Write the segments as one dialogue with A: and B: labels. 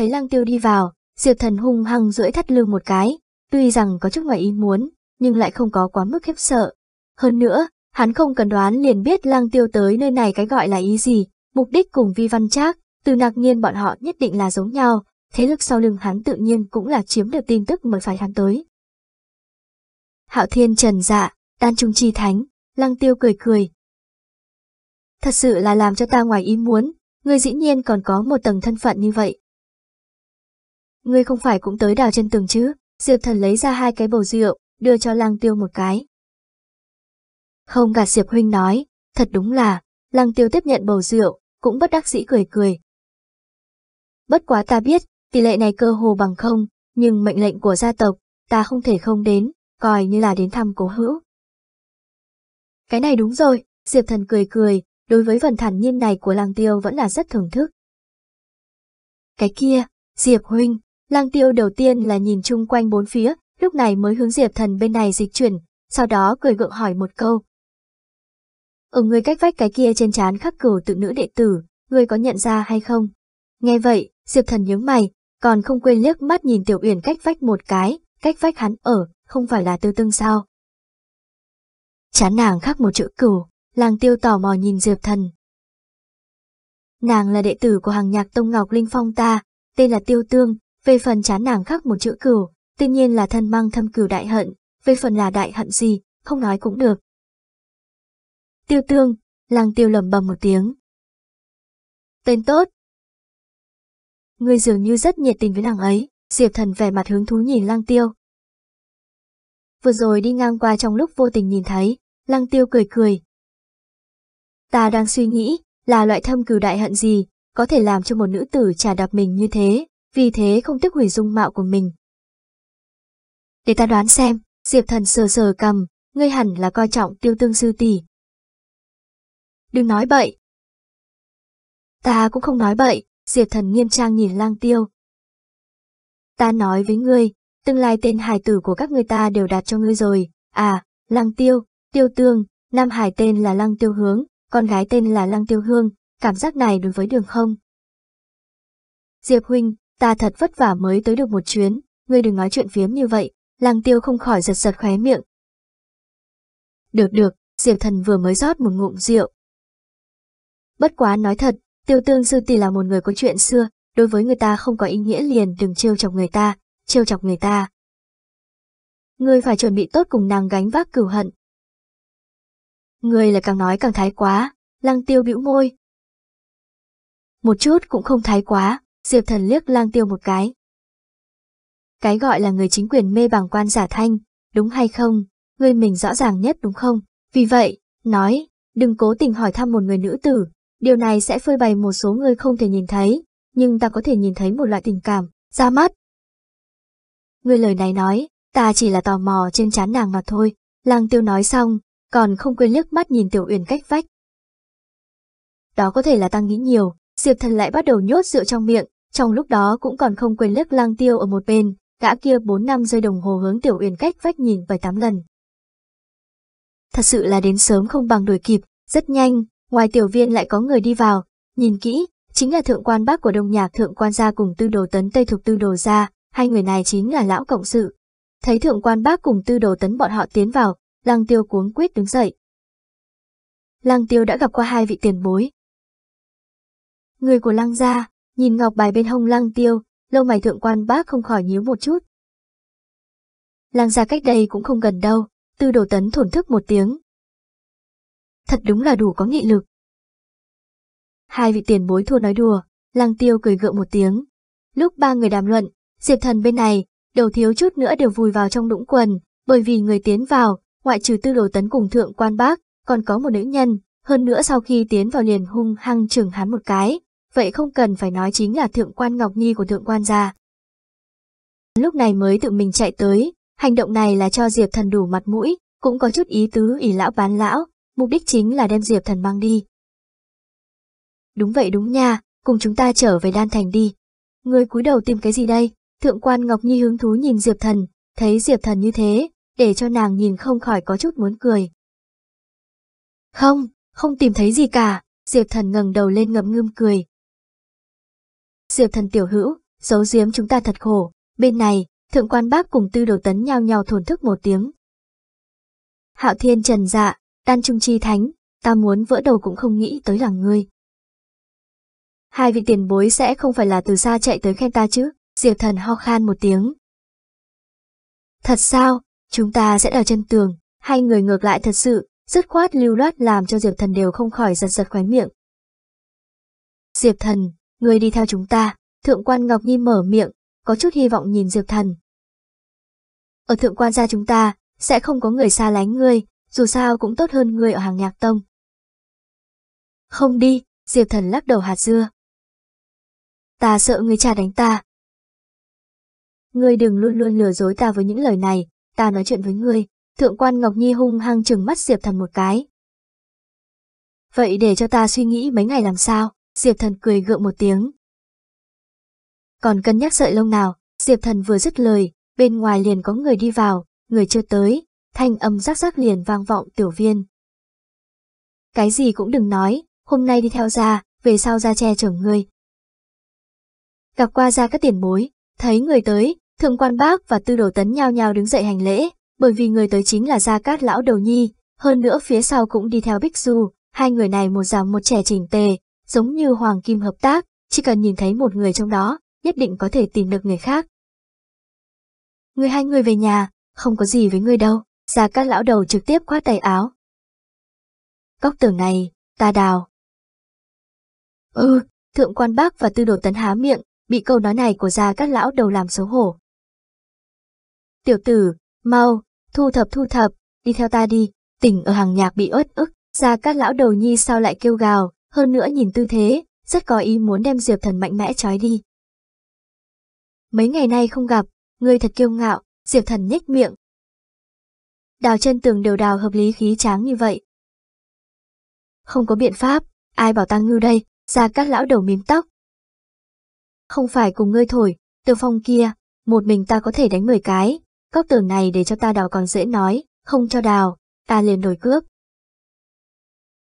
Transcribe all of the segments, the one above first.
A: Thấy lăng tiêu đi vào, Diệp Thần hung hăng rưỡi thắt lưng một cái, tuy rằng có chút ngoài ý muốn, nhưng lại không có quá mức khiếp sợ. Hơn nữa, hắn không cần đoán liền biết lăng tiêu tới nơi này cái gọi là ý gì, mục đích cùng vi văn trác, từ nạc nhiên bọn họ nhất định là giống nhau, thế lực sau lưng hắn tự nhiên cũng là chiếm được tin tức mới phải hắn tới. Hạo Thiên Trần Dạ, Đan Trung Chi Thánh, Lăng Tiêu cười cười. Thật sự là làm cho ta ngoài ý muốn, ngươi dĩ nhiên còn có một tầng thân phận như vậy, Ngươi không phải cũng tới đào chân tường chứ? Diệp thần lấy ra hai cái bầu rượu, đưa cho lang tiêu một cái. Không gạt Diệp huynh nói, thật đúng là, lang tiêu tiếp nhận bầu rượu, cũng bất đắc dĩ cười cười. Bất quá ta biết, tỷ lệ này cơ hồ bằng không, nhưng mệnh lệnh của gia tộc, ta không thể không đến, coi như là đến thăm cố hữu. Cái này đúng rồi, Diệp thần cười cười, đối với vần thản nhiên này của lang tiêu vẫn là rất thưởng thức. Cái kia, Diệp huynh, Lang tiêu đầu tiên là nhìn chung quanh bốn phía, lúc này mới hướng Diệp Thần bên này dịch chuyển, sau đó cười gượng hỏi một câu. Ở ừ, người cách vách cái kia trên trán khắc cửu tự nữ đệ tử, ngươi có nhận ra hay không? Nghe vậy, Diệp Thần nhướng mày, còn không quên liếc mắt nhìn Tiểu Uyển cách vách một cái, cách vách hắn ở, không phải là tư tương sao? Chán nàng khắc một chữ cửu, làng tiêu tò mò nhìn Diệp Thần. Nàng là đệ tử của hàng nhạc Tông Ngọc Linh Phong ta, tên là Tiêu Tương, về phần chán nàng khắc một chữ cửu, tự nhiên là thân mang thâm cửu đại hận, về phần là đại hận gì, không nói cũng được. Tiêu tương, làng tiêu lầm bầm một tiếng. Tên tốt. Người dường như rất nhiệt tình với nàng ấy, Diệp thần vẻ mặt hứng thú nhìn lang tiêu. Vừa rồi đi ngang qua trong lúc vô tình nhìn thấy, lang tiêu cười cười. Ta đang suy nghĩ, là loại thâm cửu đại hận gì, có thể làm cho một nữ tử trả đạp mình như thế, vì thế không tiếc hủy dung mạo của mình. Để ta đoán xem, Diệp Thần sờ sờ cầm, ngươi hẳn là coi trọng tiêu tương sư tỷ. Đừng nói bậy. Ta cũng không nói bậy, Diệp Thần nghiêm trang nhìn lang tiêu. Ta nói với ngươi, tương lai tên hài tử của các ngươi ta đều đạt cho ngươi rồi, à, lang tiêu, tiêu tương, nam hải tên là lang tiêu hướng, con gái tên là lang tiêu hương, cảm giác này đối với đường không? Diệp huynh, ta thật vất vả mới tới được một chuyến, ngươi đừng nói chuyện phiếm như vậy, làng tiêu không khỏi giật giật khóe miệng. Được được, Diệp Thần vừa mới rót một ngụm rượu. Bất quá nói thật, tiêu tương sư tỷ là một người có chuyện xưa, đối với người ta không có ý nghĩa liền đừng trêu chọc người ta, trêu chọc người ta. Ngươi phải chuẩn bị tốt cùng nàng gánh vác cửu hận. Ngươi là càng nói càng thái quá, lăng tiêu bĩu môi. Một chút cũng không thái quá, Diệp Thần liếc lang tiêu một cái. Cái gọi là người chính quyền mê bằng quan giả thanh, đúng hay không, người mình rõ ràng nhất đúng không? Vì vậy, nói, đừng cố tình hỏi thăm một người nữ tử, điều này sẽ phơi bày một số người không thể nhìn thấy, nhưng ta có thể nhìn thấy một loại tình cảm, ra mắt. Người lời này nói, ta chỉ là tò mò trên chán nàng mà thôi, lang tiêu nói xong, còn không quên liếc mắt nhìn tiểu uyển cách vách. Đó có thể là ta nghĩ nhiều, Diệp Thần lại bắt đầu nhốt rượu trong miệng, trong lúc đó cũng còn không quên liếc lang tiêu ở một bên, gã kia 4 năm rơi đồng hồ hướng tiểu uyển cách vách nhìn 7 tám lần. Thật sự là đến sớm không bằng đuổi kịp, rất nhanh, ngoài tiểu viên lại có người đi vào, nhìn kỹ, chính là thượng quan bác của đông nhạc thượng quan gia cùng tư đồ tấn tây thuộc tư đồ gia, hai người này chính là lão cộng sự. Thấy thượng quan bác cùng tư đồ tấn bọn họ tiến vào, lang tiêu cuốn quyết đứng dậy. Lang tiêu đã gặp qua hai vị tiền bối, Người của lăng gia, nhìn ngọc bài bên hông lăng tiêu, lâu mày thượng quan bác không khỏi nhíu một chút. Lăng gia cách đây cũng không gần đâu, tư đồ tấn thổn thức một tiếng. Thật đúng là đủ có nghị lực. Hai vị tiền bối thua nói đùa, lăng tiêu cười gượng một tiếng. Lúc ba người đàm luận, diệp thần bên này, đầu thiếu chút nữa đều vùi vào trong đũng quần, bởi vì người tiến vào, ngoại trừ tư đồ tấn cùng thượng quan bác, còn có một nữ nhân, hơn nữa sau khi tiến vào liền hung hăng chừng hắn một cái vậy không cần phải nói chính là thượng quan Ngọc Nhi của thượng quan gia. Lúc này mới tự mình chạy tới, hành động này là cho Diệp thần đủ mặt mũi, cũng có chút ý tứ ỉ lão bán lão, mục đích chính là đem Diệp thần mang đi. Đúng vậy đúng nha, cùng chúng ta trở về đan thành đi. Người cúi đầu tìm cái gì đây? Thượng quan Ngọc Nhi hứng thú nhìn Diệp thần, thấy Diệp thần như thế, để cho nàng nhìn không khỏi có chút muốn cười. Không, không tìm thấy gì cả, Diệp thần ngẩng đầu lên ngậm ngưng cười, Diệp thần tiểu hữu, giấu giếm chúng ta thật khổ, bên này, thượng quan bác cùng tư đồ tấn nhao nhao thổn thức một tiếng. Hạo thiên trần dạ, đan trung chi thánh, ta muốn vỡ đầu cũng không nghĩ tới là ngươi. Hai vị tiền bối sẽ không phải là từ xa chạy tới khen ta chứ, diệp thần ho khan một tiếng. Thật sao, chúng ta sẽ ở chân tường, hai người ngược lại thật sự, dứt khoát lưu loát làm cho diệp thần đều không khỏi giật giật khóe miệng. Diệp thần, Người đi theo chúng ta, thượng quan Ngọc Nhi mở miệng, có chút hy vọng nhìn Diệp Thần. Ở thượng quan gia chúng ta, sẽ không có người xa lánh ngươi, dù sao cũng tốt hơn ngươi ở hàng nhạc tông. Không đi, Diệp Thần lắc đầu hạt dưa. Ta sợ ngươi trả đánh ta. Ngươi đừng luôn luôn lừa dối ta với những lời này, ta nói chuyện với ngươi, thượng quan Ngọc Nhi hung hăng trừng mắt Diệp Thần một cái. Vậy để cho ta suy nghĩ mấy ngày làm sao? Diệp Thần cười gượng một tiếng. Còn cân nhắc sợi lông nào, Diệp Thần vừa dứt lời, bên ngoài liền có người đi vào, người chưa tới, thanh âm rắc rắc liền vang vọng tiểu viên. Cái gì cũng đừng nói, hôm nay đi theo ra, về sau ra che chở ngươi. Gặp qua ra các tiền bối, thấy người tới, thượng quan bác và tư đồ tấn nhao nhao đứng dậy hành lễ, bởi vì người tới chính là gia cát lão đầu nhi, hơn nữa phía sau cũng đi theo Bích Du, hai người này một già một trẻ chỉnh tề, giống như Hoàng Kim hợp tác, chỉ cần nhìn thấy một người trong đó, nhất định có thể tìm được người khác. Người hai người về nhà, không có gì với người đâu, Gia Cát lão đầu trực tiếp khoát tay áo. Góc tường này, ta đào. Ừ, Thượng Quan bác và Tư Đồ Tấn há miệng, bị câu nói này của Gia Cát lão đầu làm xấu hổ. Tiểu tử, mau, thu thập thu thập, đi theo ta đi, tỉnh ở hàng nhạc bị ớt ức. Gia Cát lão đầu nhi sao lại kêu gào, hơn nữa nhìn tư thế, rất có ý muốn đem Diệp Thần mạnh mẽ trói đi. Mấy ngày nay không gặp, ngươi thật kiêu ngạo, Diệp Thần nhếch miệng. Đào chân tường đều đào hợp lý khí tráng như vậy. Không có biện pháp, ai bảo ta ngư đây, ra các lão đầu mím tóc. Không phải cùng ngươi thổi, tiêu phong kia, một mình ta có thể đánh 10 cái, góc tường này để cho ta đào còn dễ nói, không cho đào, ta liền đổi cướp.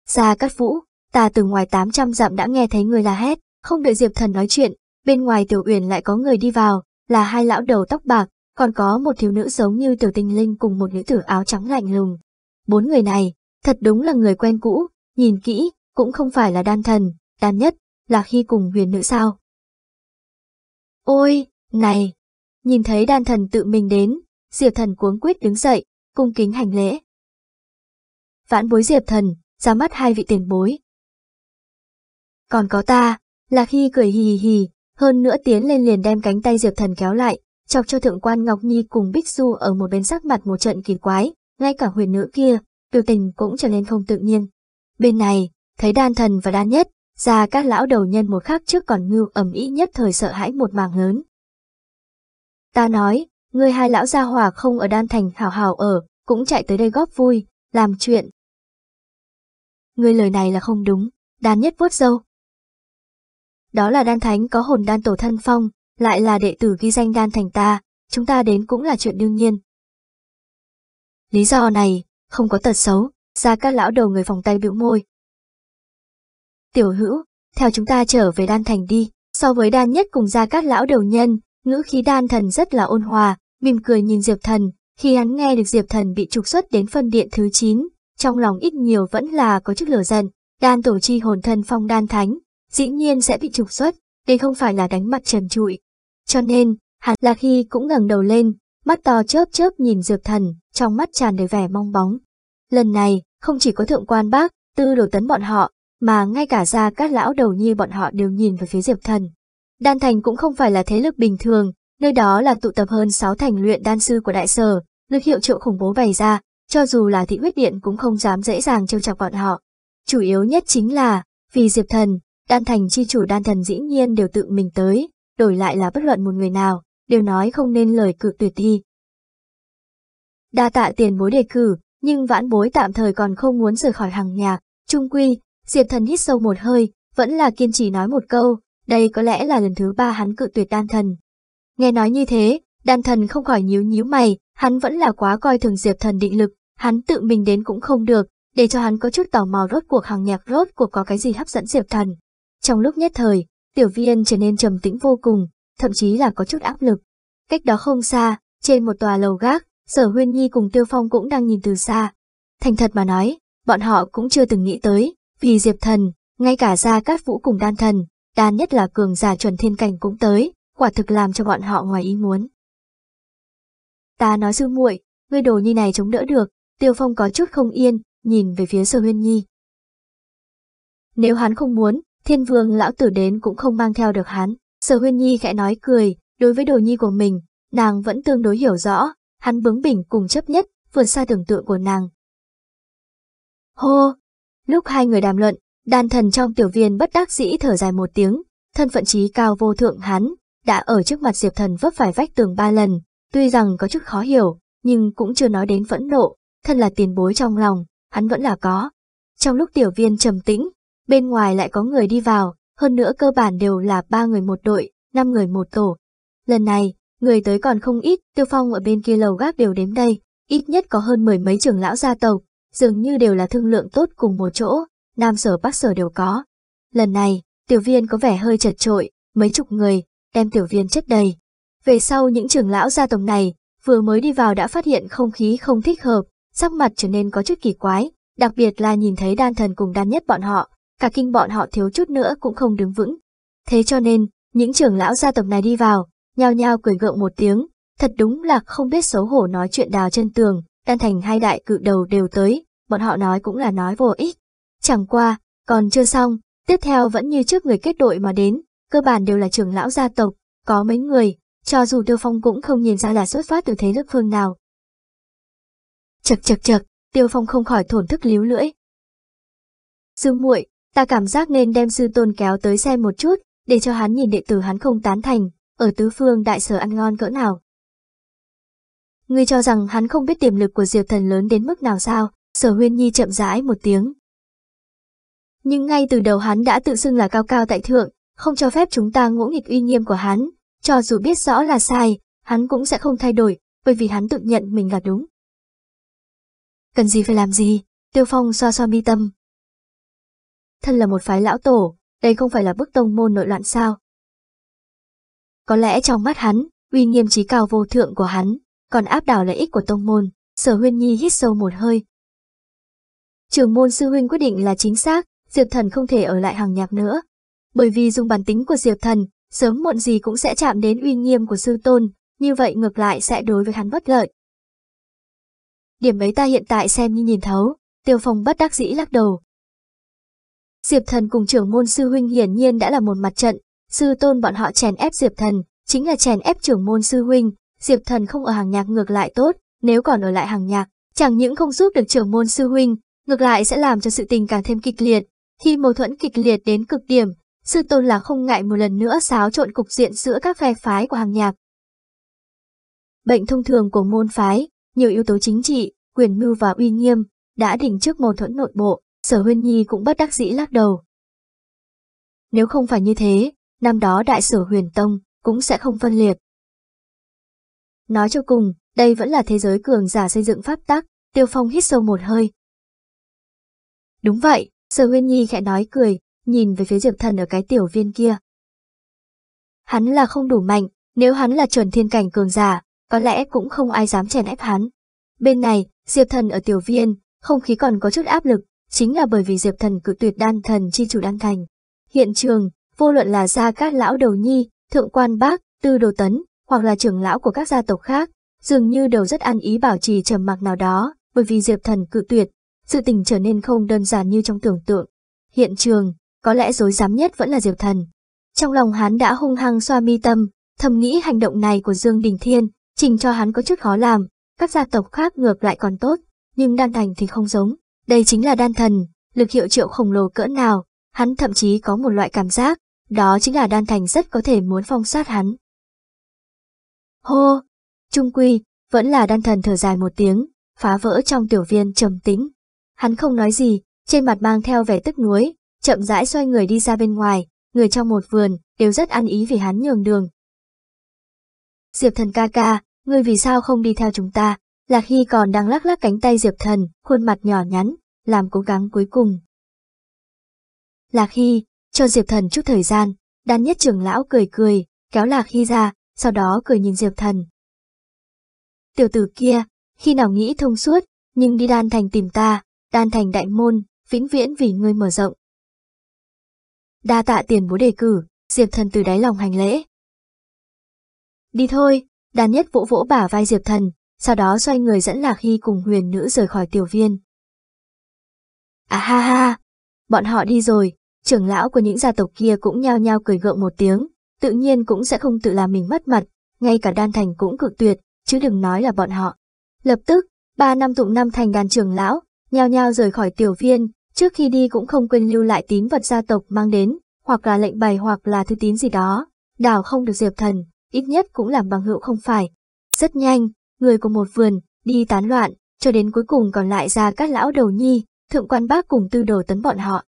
A: Ra cắt vũ, ta từ ngoài 800 dặm đã nghe thấy người la hét, không đợi Diệp Thần nói chuyện, bên ngoài tiểu uyển lại có người đi vào, là hai lão đầu tóc bạc, còn có một thiếu nữ giống như tiểu tinh linh cùng một nữ tử áo trắng lạnh lùng. Bốn người này, thật đúng là người quen cũ, nhìn kỹ, cũng không phải là đan thần, đan nhất, là khi cùng huyền nữ sao. Ôi, này! Nhìn thấy đan thần tự mình đến, Diệp Thần cuống quyết đứng dậy, cung kính hành lễ. Vãn bối Diệp Thần, ra mắt hai vị tiền bối, còn có ta, là khi cười hì hì, hơn nữa tiến lên liền đem cánh tay Diệp Thần kéo lại, chọc cho Thượng quan Ngọc Nhi cùng Bích Du ở một bên sắc mặt một trận kỳ quái, ngay cả huyền nữ kia, biểu tình cũng trở nên không tự nhiên. Bên này, thấy đan thần và đan nhất, ra các lão đầu nhân một khắc trước còn ngưu ẩm ý nhất thời sợ hãi một màng lớn. Ta nói, người hai lão gia hòa không ở đan thành hào hào ở, cũng chạy tới đây góp vui, làm chuyện. Người lời này là không đúng, đan nhất vuốt dâu, đó là đan thánh có hồn đan tổ thân phong, lại là đệ tử ghi danh đan thành ta, chúng ta đến cũng là chuyện đương nhiên. Lý do này, không có tật xấu, ra các lão đầu người phòng tay bĩu môi. Tiểu hữu, theo chúng ta trở về đan thành đi, so với đan nhất cùng ra các lão đầu nhân, ngữ khí đan thần rất là ôn hòa, mỉm cười nhìn Diệp thần, khi hắn nghe được Diệp thần bị trục xuất đến phân điện thứ 9, trong lòng ít nhiều vẫn là có chút lửa giận, đan tổ chi hồn thân phong đan thánh, dĩ nhiên sẽ bị trục xuất, đây không phải là đánh mặt trần trụi. Cho nên, Hàn là Khi cũng ngẩng đầu lên, mắt to chớp chớp nhìn Dược Thần, trong mắt tràn đầy vẻ mong bóng. Lần này, không chỉ có thượng quan bác, tư đồ tấn bọn họ, mà ngay cả ra các lão đầu nhi bọn họ đều nhìn về phía Diệp Thần. Đan Thành cũng không phải là thế lực bình thường, nơi đó là tụ tập hơn 6 thành luyện đan sư của đại sở, lực hiệu triệu khủng bố bày ra, cho dù là thị huyết điện cũng không dám dễ dàng trêu chọc bọn họ. Chủ yếu nhất chính là, vì Diệp Thần, Đan thành chi chủ đan thần dĩ nhiên đều tự mình tới, đổi lại là bất luận một người nào, đều nói không nên lời cự tuyệt thi. Đa tạ tiền bối đề cử, nhưng vãn bối tạm thời còn không muốn rời khỏi hàng nhạc, trung quy, diệp thần hít sâu một hơi, vẫn là kiên trì nói một câu, đây có lẽ là lần thứ ba hắn cự tuyệt đan thần. Nghe nói như thế, đan thần không khỏi nhíu nhíu mày, hắn vẫn là quá coi thường diệp thần định lực, hắn tự mình đến cũng không được, để cho hắn có chút tò mò rốt cuộc hàng nhạc rốt cuộc có cái gì hấp dẫn diệp thần. Trong lúc nhất thời, tiểu viên trở nên trầm tĩnh vô cùng, thậm chí là có chút áp lực. Cách đó không xa, trên một tòa lầu gác, sở huyên nhi cùng tiêu phong cũng đang nhìn từ xa. Thành thật mà nói, bọn họ cũng chưa từng nghĩ tới, vì diệp thần, ngay cả ra các vũ cùng đan thần, đan nhất là cường giả chuẩn thiên cảnh cũng tới, quả thực làm cho bọn họ ngoài ý muốn. Ta nói sư muội, ngươi đồ nhi này chống đỡ được, tiêu phong có chút không yên, nhìn về phía sở huyên nhi. Nếu hắn không muốn, Thiên vương lão tử đến cũng không mang theo được hắn. Sở huyên nhi khẽ nói cười, đối với đồ nhi của mình, nàng vẫn tương đối hiểu rõ, hắn bướng bỉnh cùng chấp nhất, vượt xa tưởng tượng của nàng. Hô! Lúc hai người đàm luận, đàn thần trong tiểu viên bất đắc dĩ thở dài một tiếng, thân phận trí cao vô thượng hắn, đã ở trước mặt diệp thần vấp phải vách tường ba lần, tuy rằng có chút khó hiểu, nhưng cũng chưa nói đến phẫn nộ, thân là tiền bối trong lòng, hắn vẫn là có. Trong lúc tiểu viên trầm tĩnh, bên ngoài lại có người đi vào, hơn nữa cơ bản đều là ba người một đội, năm người một tổ. Lần này, người tới còn không ít, Tiêu Phong ở bên kia lầu gác đều đến đây, ít nhất có hơn mười mấy trưởng lão gia tộc, dường như đều là thương lượng tốt cùng một chỗ, nam sở bắc sở đều có. Lần này, tiểu viên có vẻ hơi chật trội, mấy chục người, đem tiểu viên chất đầy. Về sau những trưởng lão gia tộc này, vừa mới đi vào đã phát hiện không khí không thích hợp, sắc mặt trở nên có chút kỳ quái, đặc biệt là nhìn thấy đan thần cùng đan nhất bọn họ, cả kinh bọn họ thiếu chút nữa cũng không đứng vững. Thế cho nên, những trưởng lão gia tộc này đi vào, nhao nhao cười gượng một tiếng, thật đúng là không biết xấu hổ nói chuyện đào chân tường, đan thành hai đại cự đầu đều tới, bọn họ nói cũng là nói vô ích. Chẳng qua, còn chưa xong, tiếp theo vẫn như trước người kết đội mà đến, cơ bản đều là trưởng lão gia tộc, có mấy người, cho dù Tiêu Phong cũng không nhìn ra là xuất phát từ thế lực phương nào. Chật chật chật, Tiêu Phong không khỏi thổn thức líu lưỡi. Dương muội Ta cảm giác nên đem sư tôn kéo tới xem một chút, để cho hắn nhìn đệ tử hắn không tán thành, ở tứ phương đại sở ăn ngon cỡ nào. Ngươi cho rằng hắn không biết tiềm lực của Diệp Thần lớn đến mức nào sao, sở huyên nhi chậm rãi một tiếng. Nhưng ngay từ đầu hắn đã tự xưng là cao cao tại thượng, không cho phép chúng ta ngỗ nghịch uy nghiêm của hắn, cho dù biết rõ là sai, hắn cũng sẽ không thay đổi, bởi vì hắn tự nhận mình là đúng. Cần gì phải làm gì, Tiêu Phong xoa xoa mi tâm, thân là một phái lão tổ, đây không phải là bức tông môn nội loạn sao. Có lẽ trong mắt hắn, uy nghiêm trí cao vô thượng của hắn, còn áp đảo lợi ích của tông môn, sở huyên nhi hít sâu một hơi. Trường môn sư huynh quyết định là chính xác, Diệp Thần không thể ở lại hàng nhạc nữa. Bởi vì dùng bản tính của Diệp Thần, sớm muộn gì cũng sẽ chạm đến uy nghiêm của sư tôn, như vậy ngược lại sẽ đối với hắn bất lợi. Điểm ấy ta hiện tại xem như nhìn thấu, tiêu phong bất đắc dĩ lắc đầu, Diệp Thần cùng trưởng môn sư huynh hiển nhiên đã là một mặt trận, sư tôn bọn họ chèn ép Diệp Thần, chính là chèn ép trưởng môn sư huynh, Diệp Thần không ở hàng nhạc ngược lại tốt, nếu còn ở lại hàng nhạc, chẳng những không giúp được trưởng môn sư huynh, ngược lại sẽ làm cho sự tình càng thêm kịch liệt. Khi mâu thuẫn kịch liệt đến cực điểm, sư tôn là không ngại một lần nữa xáo trộn cục diện giữa các phe phái của hàng nhạc. Bệnh thông thường của môn phái, nhiều yếu tố chính trị, quyền mưu và uy nghiêm, đã đỉnh trước mâu thuẫn nội bộ, Sở Huyên Nhi cũng bất đắc dĩ lắc đầu. Nếu không phải như thế, năm đó đại sở huyền tông cũng sẽ không phân liệt. Nói cho cùng, đây vẫn là thế giới cường giả xây dựng pháp tắc, Tiêu Phong hít sâu một hơi. Đúng vậy, Sở Huyên Nhi khẽ nói cười, nhìn về phía Diệp Thần ở cái tiểu viên kia. Hắn là không đủ mạnh, nếu hắn là chuẩn thiên cảnh cường giả, có lẽ cũng không ai dám chèn ép hắn. Bên này, Diệp Thần ở tiểu viên, không khí còn có chút áp lực, chính là bởi vì Diệp Thần cự tuyệt đan thần chi chủ đan thành. Hiện trường, vô luận là gia các lão đầu nhi, thượng quan bác, tư đồ tấn, hoặc là trưởng lão của các gia tộc khác, dường như đều rất ăn ý bảo trì trầm mặc nào đó, bởi vì Diệp Thần cự tuyệt, sự tình trở nên không đơn giản như trong tưởng tượng. Hiện trường, có lẽ dối dám nhất vẫn là Diệp Thần. Trong lòng hắn đã hung hăng xoa mi tâm, thầm nghĩ hành động này của Dương Đình Thiên, trình cho hắn có chút khó làm, các gia tộc khác ngược lại còn tốt, nhưng đan thành thì không giống. Đây chính là đan thần, lực hiệu triệu khổng lồ cỡ nào, hắn thậm chí có một loại cảm giác, đó chính là đan thành rất có thể muốn phong sát hắn. Hô! Trung quy, vẫn là đan thần thở dài một tiếng, phá vỡ trong tiểu viên trầm tĩnh. Hắn không nói gì, trên mặt mang theo vẻ tức nuối, chậm rãi xoay người đi ra bên ngoài, người trong một vườn đều rất ăn ý vì hắn nhường đường. Diệp thần ca ca, ngươi vì sao không đi theo chúng ta, Lạc Hy còn đang lắc lắc cánh tay Diệp Thần, khuôn mặt nhỏ nhắn, làm cố gắng cuối cùng. Lạc Hy, cho Diệp Thần chút thời gian, đan nhất trưởng lão cười cười, kéo Lạc Hy ra, sau đó cười nhìn Diệp Thần. Tiểu tử kia, khi nào nghĩ thông suốt, nhưng đi đan thành tìm ta, đan thành đại môn, vĩnh viễn vì ngươi mở rộng. Đa tạ tiền bố đề cử, Diệp Thần từ đáy lòng hành lễ. Đi thôi, đan nhất vỗ vỗ bả vai Diệp Thần, sau đó xoay người dẫn Lạc Hy cùng huyền nữ rời khỏi tiểu viên. À ha ha, bọn họ đi rồi, trưởng lão của những gia tộc kia cũng nhao nhao cười gượng một tiếng, tự nhiên cũng sẽ không tự làm mình mất mặt, ngay cả đan thành cũng cực tuyệt, chứ đừng nói là bọn họ. Lập tức, ba năm tụng năm thành đàn trưởng lão, nhao nhao rời khỏi tiểu viên, trước khi đi cũng không quên lưu lại tín vật gia tộc mang đến, hoặc là lệnh bày hoặc là thư tín gì đó, đảo không được diệp thần, ít nhất cũng làm bằng hữu không phải. Rất nhanh, người của một vườn, đi tán loạn, cho đến cuối cùng còn lại ra các lão đầu nhi, thượng quan bác cùng tư đồ tấn bọn họ.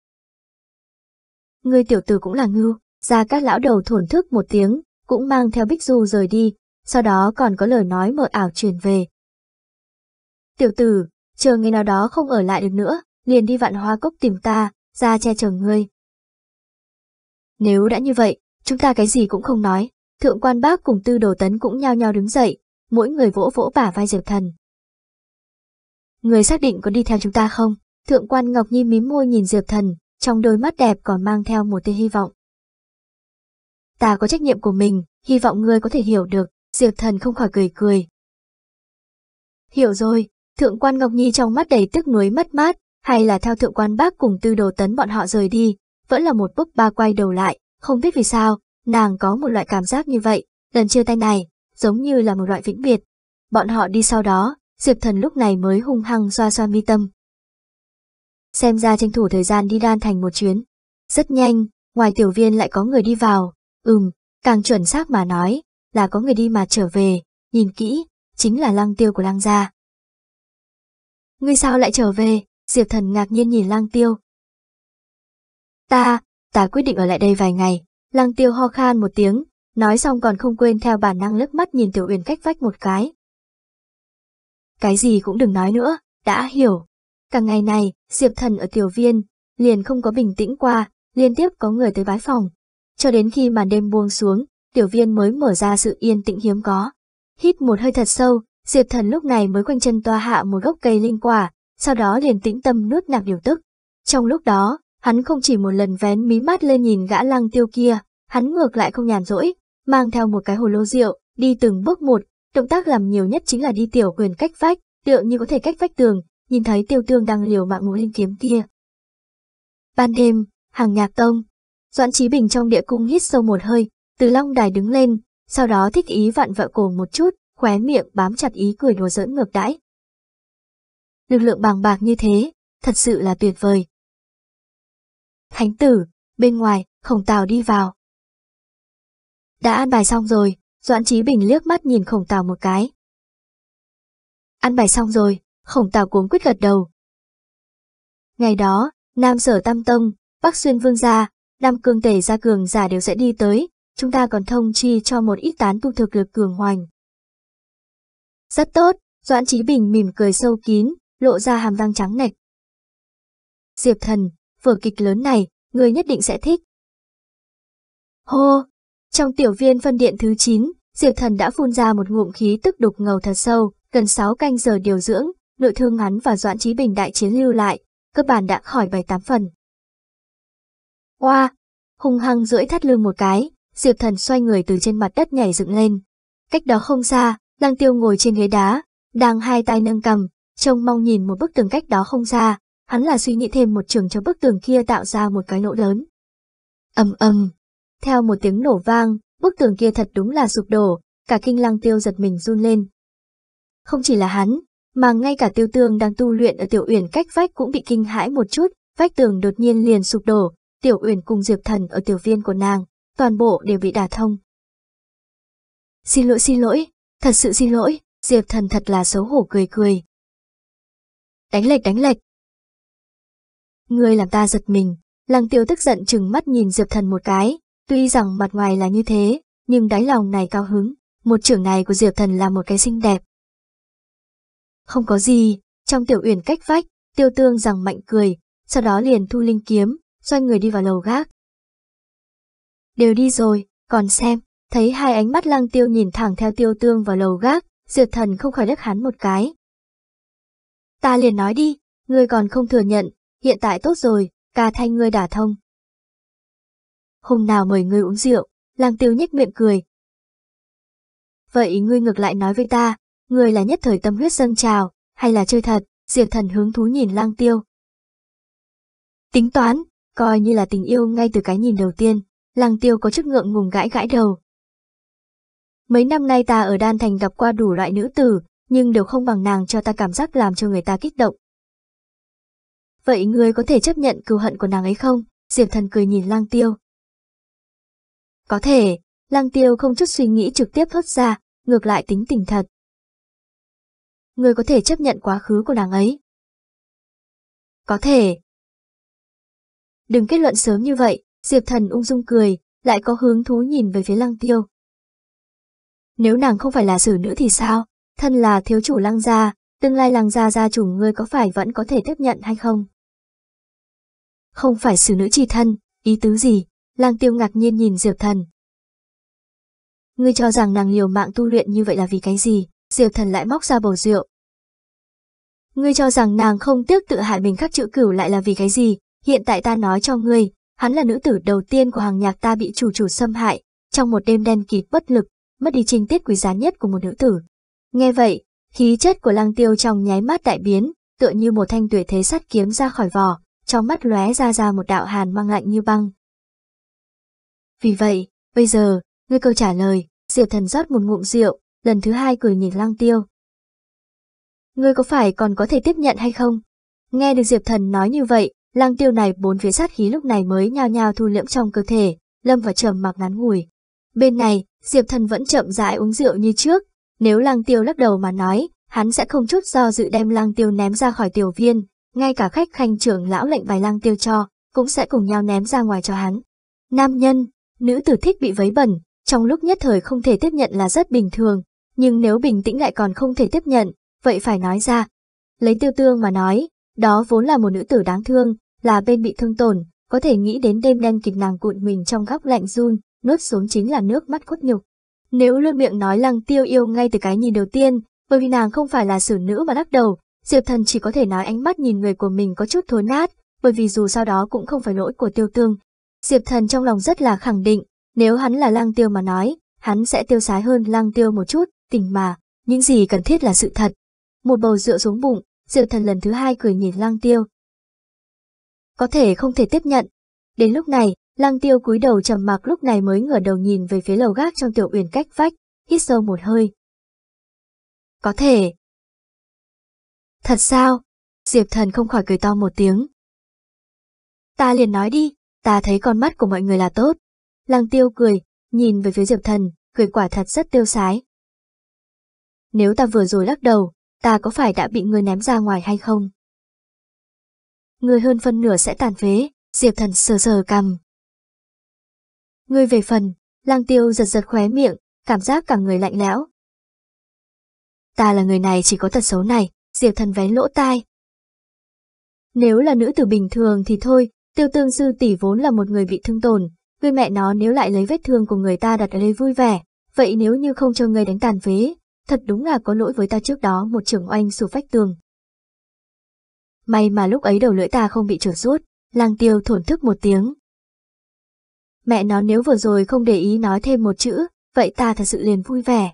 A: Người tiểu tử cũng là ngưu, ra các lão đầu thổn thức một tiếng, cũng mang theo Bích Du rời đi, sau đó còn có lời nói mở ảo truyền về. Tiểu tử, chờ ngày nào đó không ở lại được nữa, liền đi vạn hoa cốc tìm ta, ra che chở ngươi. Nếu đã như vậy, chúng ta cái gì cũng không nói, thượng quan bác cùng tư đồ tấn cũng nhao nhao đứng dậy, mỗi người vỗ vỗ bả vai Diệp Thần. Người xác định có đi theo chúng ta không? Thượng quan Ngọc Nhi mím môi nhìn Diệp Thần, trong đôi mắt đẹp còn mang theo một tia hy vọng. Ta có trách nhiệm của mình, hy vọng ngươi có thể hiểu được, Diệp Thần không khỏi cười cười. Hiểu rồi, Thượng quan Ngọc Nhi trong mắt đầy tức nuối mất mát, hay là theo Thượng quan Bác cùng tư đồ tấn bọn họ rời đi, vẫn là một bức ba quay đầu lại, không biết vì sao, nàng có một loại cảm giác như vậy, lần chia tay này, giống như là một loại vĩnh biệt. Bọn họ đi sau đó, Diệp Thần lúc này mới hung hăng xoa xoa mi tâm. Xem ra tranh thủ thời gian đi đan thành một chuyến. Rất nhanh, ngoài tiểu viên lại có người đi vào, ừm, càng chuẩn xác mà nói, là có người đi mà trở về, nhìn kỹ, chính là lăng tiêu của lăng gia. Ngươi sao lại trở về? Diệp Thần ngạc nhiên nhìn lăng tiêu. Ta, ta quyết định ở lại đây vài ngày, lăng tiêu ho khan một tiếng, Nói xong còn không quên theo bản năng lướt mắt nhìn Tiểu Uyển cách vách một cái. Cái gì cũng đừng nói nữa, đã hiểu. Cả ngày này, Diệp Thần ở Tiểu Viên, liền không có bình tĩnh qua, liên tiếp có người tới bái phòng. Cho đến khi màn đêm buông xuống, Tiểu Viên mới mở ra sự yên tĩnh hiếm có. Hít một hơi thật sâu, Diệp Thần lúc này mới quanh chân toa hạ một gốc cây linh quả, sau đó liền tĩnh tâm nuốt nạp điều tức. Trong lúc đó, hắn không chỉ một lần vén mí mắt lên nhìn gã lăng tiêu kia, hắn ngược lại không nhàn rỗi, mang theo một cái hồ lô rượu, đi từng bước một, động tác làm nhiều nhất chính là đi tiểu quyền cách vách, tựa như có thể cách vách tường, nhìn thấy tiêu tương đang liều mạng ngũ linh kiếm kia. Ban đêm, hàng nhạc tông, Doãn Trí Bình trong địa cung hít sâu một hơi, từ long đài đứng lên, sau đó thích ý vặn vợ cổ một chút, khóe miệng bám chặt ý cười đùa giỡn ngược đãi. Lực lượng bàng bạc như thế, thật sự là tuyệt vời. Thánh tử, bên ngoài, khổng tào đi vào. Đã ăn bài xong rồi, Doãn Chí Bình liếc mắt nhìn khổng tào một cái. Ăn bài xong rồi, khổng tào cuống quyết gật đầu. Ngày đó, Nam Sở Tam Tông, Bắc Xuyên Vương Gia, Nam Cương Tể Gia Cường Giả đều sẽ đi tới, chúng ta còn thông chi cho một ít tán tu thực lực cường hoành. Rất tốt, Doãn Chí Bình mỉm cười sâu kín, lộ ra hàm răng trắng nạch. Diệp Thần, vở kịch lớn này, người nhất định sẽ thích. Hô, trong tiểu viên phân điện thứ 9, Diệp Thần đã phun ra một ngụm khí tức đục ngầu thật sâu, gần 6 canh giờ điều dưỡng, nội thương ngắn và Doãn trí Bình đại chiến lưu lại, cơ bản đã khỏi 7-8 phần. qua Wow, hung hăng rưỡi thắt lưng một cái, Diệp Thần xoay người từ trên mặt đất nhảy dựng lên. Cách đó không xa, Lăng Tiêu ngồi trên ghế đá, đang hai tay nâng cầm, trông mong nhìn một bức tường cách đó không xa, hắn là suy nghĩ thêm một trường cho bức tường kia tạo ra một cái nỗ lớn. âm âm theo một tiếng nổ vang, bức tường kia thật đúng là sụp đổ, cả kinh lăng tiêu giật mình run lên. Không chỉ là hắn, mà ngay cả tiêu tương đang tu luyện ở tiểu uyển cách vách cũng bị kinh hãi một chút, vách tường đột nhiên liền sụp đổ, tiểu uyển cùng diệp thần ở tiểu viên của nàng, toàn bộ đều bị đả thông. Xin lỗi xin lỗi, thật sự xin lỗi, diệp thần thật là xấu hổ cười cười. Đánh lệch đánh lệch. Ngươi làm ta giật mình, lăng tiêu tức giận chừng mắt nhìn diệp thần một cái, Tuy rằng mặt ngoài là như thế, nhưng đáy lòng này cao hứng, một trưởng này của Diệp Thần là một cái xinh đẹp. Không có gì, trong tiểu uyển cách vách, tiêu tương rằng mạnh cười, sau đó liền thu linh kiếm, xoay người đi vào lầu gác. Đều đi rồi, còn xem, thấy hai ánh mắt lăng tiêu nhìn thẳng theo tiêu tương vào lầu gác, Diệp Thần không khỏi đắc hắn một cái. Ta liền nói đi, ngươi còn không thừa nhận, hiện tại tốt rồi, ca thay ngươi đả thông, hôm nào mời ngươi uống rượu, làng tiêu nhếch miệng cười. Vậy ngươi ngược lại nói với ta, ngươi là nhất thời tâm huyết dâng trào, hay là chơi thật, diệp thần hướng thú nhìn lang tiêu. Tính toán, coi như là tình yêu ngay từ cái nhìn đầu tiên, lang tiêu có chức ngượng ngùng gãi gãi đầu. Mấy năm nay ta ở Đan Thành gặp qua đủ loại nữ tử, nhưng đều không bằng nàng cho ta cảm giác làm cho người ta kích động. Vậy ngươi có thể chấp nhận cừu hận của nàng ấy không? Diệp thần cười nhìn lang tiêu, có thể, lăng tiêu không chút suy nghĩ trực tiếp thốt ra, ngược lại tính tình thật. Người có thể chấp nhận quá khứ của nàng ấy. Có thể. Đừng kết luận sớm như vậy, Diệp Thần ung dung cười, lại có hướng thú nhìn về phía lăng tiêu. Nếu nàng không phải là xử nữ thì sao? Thân là thiếu chủ lăng gia, tương lai lăng gia gia chủ ngươi có phải vẫn có thể tiếp nhận hay không? Không phải xử nữ chi thân, ý tứ gì? Lang tiêu ngạc nhiên nhìn Diệp Thần. Ngươi cho rằng nàng liều mạng tu luyện như vậy là vì cái gì? Diệp Thần lại móc ra bầu rượu. Ngươi cho rằng nàng không tiếc tự hại mình khắc chữ cửu lại là vì cái gì? Hiện tại ta nói cho ngươi, hắn là nữ tử đầu tiên của hàng nhạc ta bị chủ chủ xâm hại, trong một đêm đen kịt bất lực, mất đi trinh tiết quý giá nhất của một nữ tử. Nghe vậy, khí chất của Lang Tiêu trong nháy mắt đại biến, tựa như một thanh tuyệt thế sắt kiếm ra khỏi vỏ, trong mắt lóe ra ra một đạo hàn mang lạnh như băng, vì vậy, bây giờ, ngươi câu trả lời, Diệp Thần rót một ngụm rượu, lần thứ hai cười nhìn Lăng Tiêu. Ngươi có phải còn có thể tiếp nhận hay không? Nghe được Diệp Thần nói như vậy, Lăng Tiêu này bốn phía sát khí lúc này mới nhao nhao thu liễm trong cơ thể, lâm vào trầm mặc ngắn ngủi. Bên này, Diệp Thần vẫn chậm rãi uống rượu như trước, nếu Lăng Tiêu lắc đầu mà nói, hắn sẽ không chút do dự đem Lăng Tiêu ném ra khỏi tiểu viên, ngay cả khách khanh trưởng lão lệnh bài Lăng Tiêu cho, cũng sẽ cùng nhau ném ra ngoài cho hắn. Nam nhân, Nữ tử thích bị vấy bẩn, trong lúc nhất thời không thể tiếp nhận là rất bình thường, nhưng nếu bình tĩnh lại còn không thể tiếp nhận, vậy phải nói ra. Lấy tiêu tương mà nói, đó vốn là một nữ tử đáng thương, là bên bị thương tổn, có thể nghĩ đến đêm đen kịp nàng cuộn mình trong góc lạnh run, nuốt xuống chính là nước mắt khuất nhục. Nếu luôn miệng nói lăng tiêu yêu ngay từ cái nhìn đầu tiên, bởi vì nàng không phải là xử nữ mà đắc đầu, Diệp Thần chỉ có thể nói ánh mắt nhìn người của mình có chút thối nát, bởi vì dù sao đó cũng không phải lỗi của tiêu tương, Diệp Thần trong lòng rất là khẳng định, nếu hắn là lang tiêu mà nói, hắn sẽ tiêu sái hơn lang tiêu một chút, tình mà, những gì cần thiết là sự thật. Một bầu rượu xuống bụng, Diệp Thần lần thứ hai cười nhìn lang tiêu. Có thể không thể tiếp nhận. Đến lúc này, lang tiêu cúi đầu trầm mặc lúc này mới ngửa đầu nhìn về phía lầu gác trong tiểu uyển cách vách, hít sâu một hơi. Có thể. Thật sao? Diệp Thần không khỏi cười to một tiếng. Ta liền nói đi, ta thấy con mắt của mọi người là tốt. Lăng tiêu cười, nhìn về phía Diệp Thần, cười quả thật rất tiêu sái. Nếu ta vừa rồi lắc đầu, ta có phải đã bị người ném ra ngoài hay không? Người hơn phân nửa sẽ tàn phế, Diệp Thần sờ sờ cầm. người về phần, Lăng tiêu giật giật khóe miệng, cảm giác cả người lạnh lẽo. Ta là người này chỉ có tật xấu này, Diệp Thần vén lỗ tai. Nếu là nữ tử bình thường thì thôi, Tiêu tương sư tỷ vốn là một người bị thương tổn, người mẹ nó nếu lại lấy vết thương của người ta đặt ở đây vui vẻ, vậy nếu như không cho người đánh tàn phế, thật đúng là có lỗi với ta trước đó một trưởng oanh sụp vách tường. May mà lúc ấy đầu lưỡi ta không bị trở suốt, lang tiêu thổn thức một tiếng. Mẹ nó nếu vừa rồi không để ý nói thêm một chữ, vậy ta thật sự liền vui vẻ.